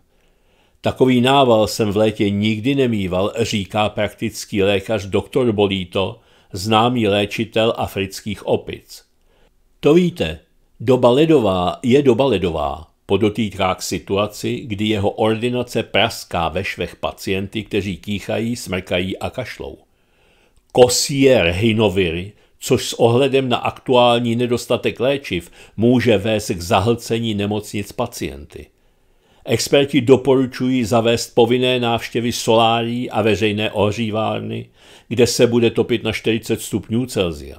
Takový nával jsem v létě nikdy nemýval, říká praktický lékař doktor Bolito, známý léčitel afrických opic. To víte, doba ledová je doba ledová. Podotýká k situaci, kdy jeho ordinace praská ve švech pacienty, kteří kýchají, smrkají a kašlou. Kosí je rhinoviry, což s ohledem na aktuální nedostatek léčiv může vést k zahlcení nemocnic pacienty. Experti doporučují zavést povinné návštěvy solárií a veřejné ohřívárny, kde se bude topit na 40 stupňů Celsia.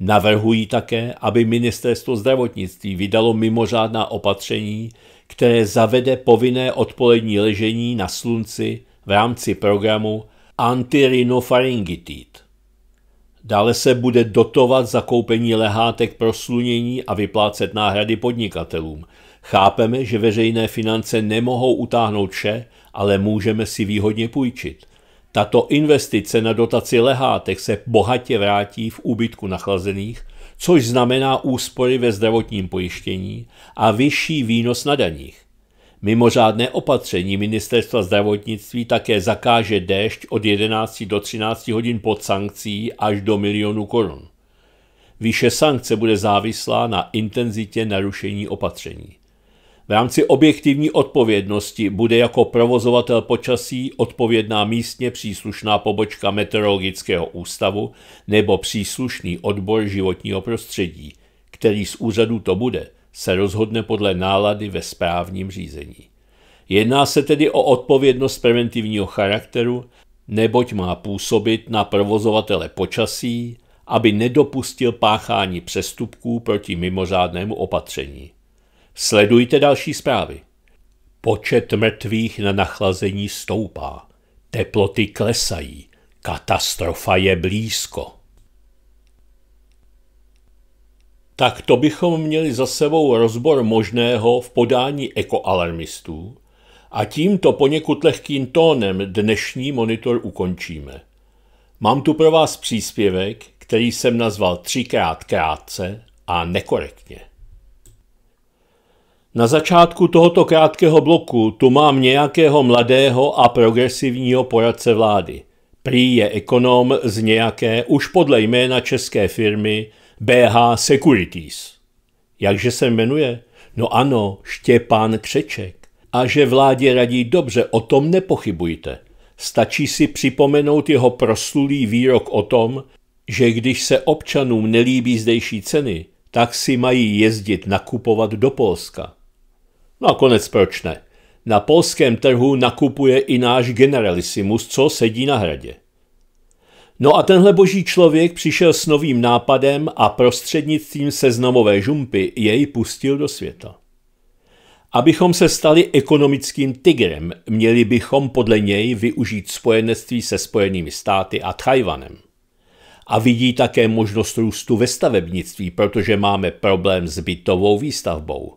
Navrhují také, aby ministerstvo zdravotnictví vydalo mimořádná opatření, které zavede povinné odpolední ležení na slunci v rámci programu antirinofaringitid. Dále se bude dotovat zakoupení lehátek pro slunění a vyplácet náhrady podnikatelům. Chápeme, že veřejné finance nemohou utáhnout vše, ale můžeme si výhodně půjčit. Tato investice na dotaci lehátek se bohatě vrátí v úbytku nachlazených, což znamená úspory ve zdravotním pojištění a vyšší výnos na daních. Mimořádné opatření ministerstva zdravotnictví také zakáže déšť od 11 do 13 hodin pod sankcí až do milionu korun. Výše sankce bude závislá na intenzitě narušení opatření. V rámci objektivní odpovědnosti bude jako provozovatel počasí odpovědná místně příslušná pobočka meteorologického ústavu nebo příslušný odbor životního prostředí, který z úřadu to bude, se rozhodne podle nálady ve správním řízení. Jedná se tedy o odpovědnost preventivního charakteru, neboť má působit na provozovatele počasí, aby nedopustil páchání přestupků proti mimořádnému opatření. Sledujte další zprávy. Počet mrtvých na nachlazení stoupá. Teploty klesají. Katastrofa je blízko. Tak to bychom měli za sebou rozbor možného v podání ekoalarmistů a tímto poněkud lehkým tónem dnešní monitor ukončíme. Mám tu pro vás příspěvek, který jsem nazval třikrát krátce a nekorektně. Na začátku tohoto krátkého bloku tu mám nějakého mladého a progresivního poradce vlády. Prý je ekonom z nějaké už podle jména české firmy BH Securities. Jakže se jmenuje? No ano, Štěpán Křeček. A že vládě radí dobře, o tom nepochybujte. Stačí si připomenout jeho proslulý výrok o tom, že když se občanům nelíbí zdejší ceny, tak si mají jezdit nakupovat do Polska. No konec proč ne? Na polském trhu nakupuje i náš generalisimus, co sedí na hradě. No a tenhle boží člověk přišel s novým nápadem a prostřednictvím seznamové žumpy jej pustil do světa. Abychom se stali ekonomickým tigrem, měli bychom podle něj využít spojenectví se Spojenými státy a Tajvanem. A vidí také možnost růstu ve stavebnictví, protože máme problém s bytovou výstavbou.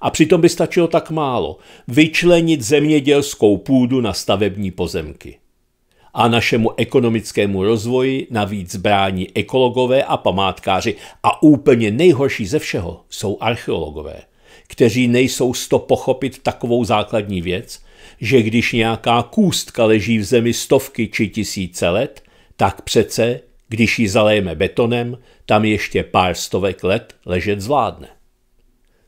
A přitom by stačilo tak málo vyčlenit zemědělskou půdu na stavební pozemky. A našemu ekonomickému rozvoji navíc brání ekologové a památkáři a úplně nejhorší ze všeho jsou archeologové, kteří nejsou sto pochopit takovou základní věc, že když nějaká kůstka leží v zemi stovky či tisíce let, tak přece, když ji zalejeme betonem, tam ještě pár stovek let ležet zvládne.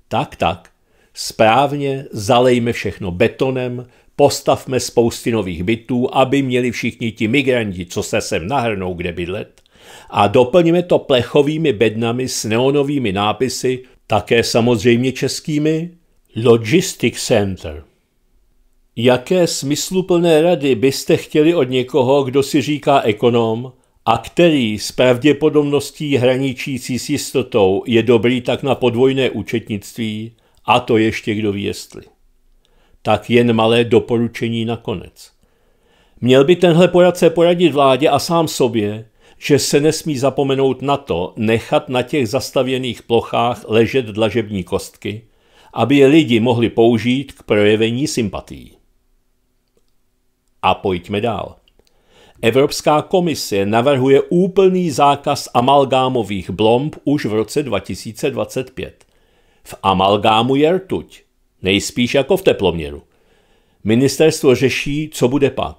Tak, tak, správně, zalejme všechno betonem, postavme spousty nových bytů, aby měli všichni ti migranti, co se sem nahrnou, kde bydlet, a doplníme to plechovými bednami s neonovými nápisy, také samozřejmě českými, Logistic Center. Jaké smysluplné rady byste chtěli od někoho, kdo si říká ekonom a který s pravděpodobností hraničící s jistotou je dobrý tak na podvojné účetnictví, a to ještě kdo ví jestli. Tak jen malé doporučení nakonec. Měl by tenhle poradce poradit vládě a sám sobě, že se nesmí zapomenout na to nechat na těch zastavěných plochách ležet dlažební kostky, aby je lidi mohli použít k projevení sympatií. A pojďme dál. Evropská komise navrhuje úplný zákaz amalgámových blomb už v roce 2025. V amalgámu je rtuť, nejspíš jako v teploměru. Ministerstvo řeší, co bude pak.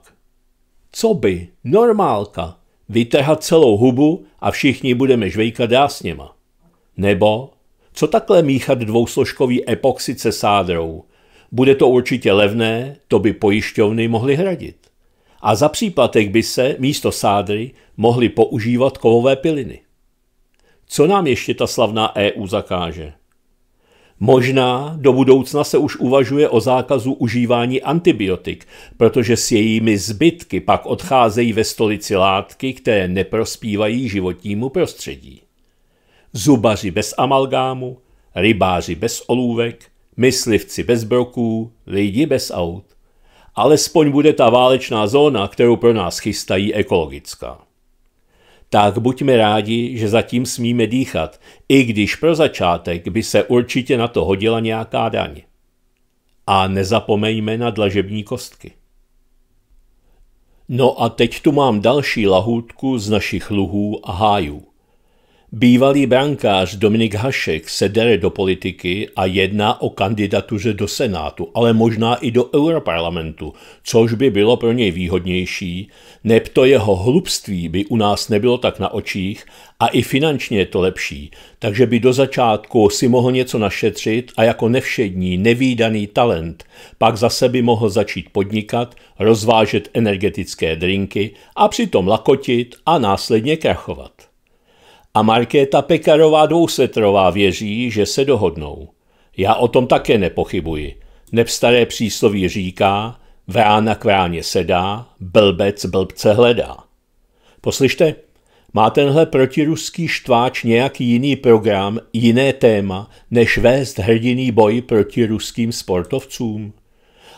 Co by? Normálka. Vytrhat celou hubu a všichni budeme žvejkat dásněma. Nebo co takhle míchat dvousložkový epoxid se sádrou? Bude to určitě levné, to by pojišťovny mohly hradit. A za příplatek by se místo sádry mohly používat kovové piliny. Co nám ještě ta slavná EU zakáže? Možná do budoucna se už uvažuje o zákazu užívání antibiotik, protože s jejími zbytky pak odcházejí ve stolici látky, které neprospívají životnímu prostředí. Zubaři bez amalgámu, rybáři bez olůvek, myslivci bez broků, lidi bez aut. Alespoň bude ta válečná zóna, kterou pro nás chystají, ekologická tak buďme rádi, že zatím smíme dýchat, i když pro začátek by se určitě na to hodila nějaká daň. A nezapomeňme na dlažební kostky. No a teď tu mám další lahůdku z našich luhů a hájů. Bývalý brankář Dominik Hašek se dere do politiky a jedná o kandidatuře do Senátu, ale možná i do Europarlamentu, což by bylo pro něj výhodnější, neb to jeho hlubství by u nás nebylo tak na očích a i finančně je to lepší, takže by do začátku si mohl něco našetřit a jako nevšední, nevýdaný talent pak zase by mohl začít podnikat, rozvážet energetické drinky a přitom lakotit a následně krachovat a Markéta Pekarová Dvousvetrová věří, že se dohodnou. Já o tom také nepochybuji. Nepstaré přísloví říká, vrána k vráně sedá, blbec blbce hledá. Poslyšte, má tenhle protiruský štváč nějaký jiný program, jiné téma, než vést hrdiný boj proti ruským sportovcům?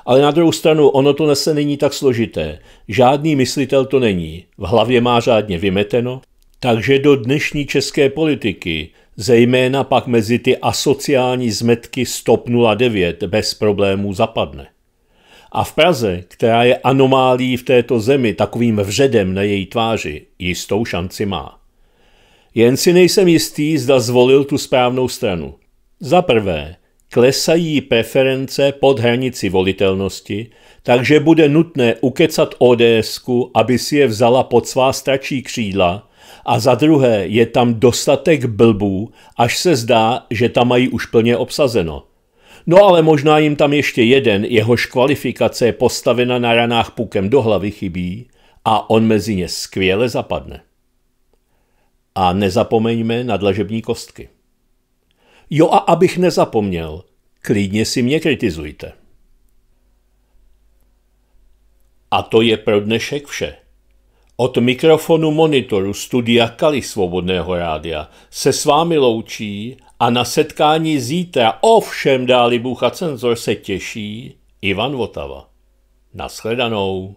Ale na druhou stranu, ono to nese není tak složité. Žádný myslitel to není. V hlavě má řádně vymeteno, takže do dnešní české politiky, zejména pak mezi ty asociální zmetky Stop 09, bez problémů zapadne. A v Praze, která je anomálí v této zemi takovým vředem na její tváři, jistou šanci má. Jen si nejsem jistý, zda zvolil tu správnou stranu. Za prvé, klesají preference pod hranici volitelnosti, takže bude nutné ukecat ods aby si je vzala pod svá stračí křídla a za druhé je tam dostatek blbů, až se zdá, že tam mají už plně obsazeno. No ale možná jim tam ještě jeden, jehož kvalifikace je postavena na ranách pukem do hlavy chybí a on mezi ně skvěle zapadne. A nezapomeňme na dlažební kostky. Jo a abych nezapomněl, klidně si mě kritizujte. A to je pro dnešek vše. Od mikrofonu monitoru studia Kali Svobodného rádia se s vámi loučí a na setkání zítra ovšem dáli Bůh a cenzor se těší Ivan Votava. Naschledanou.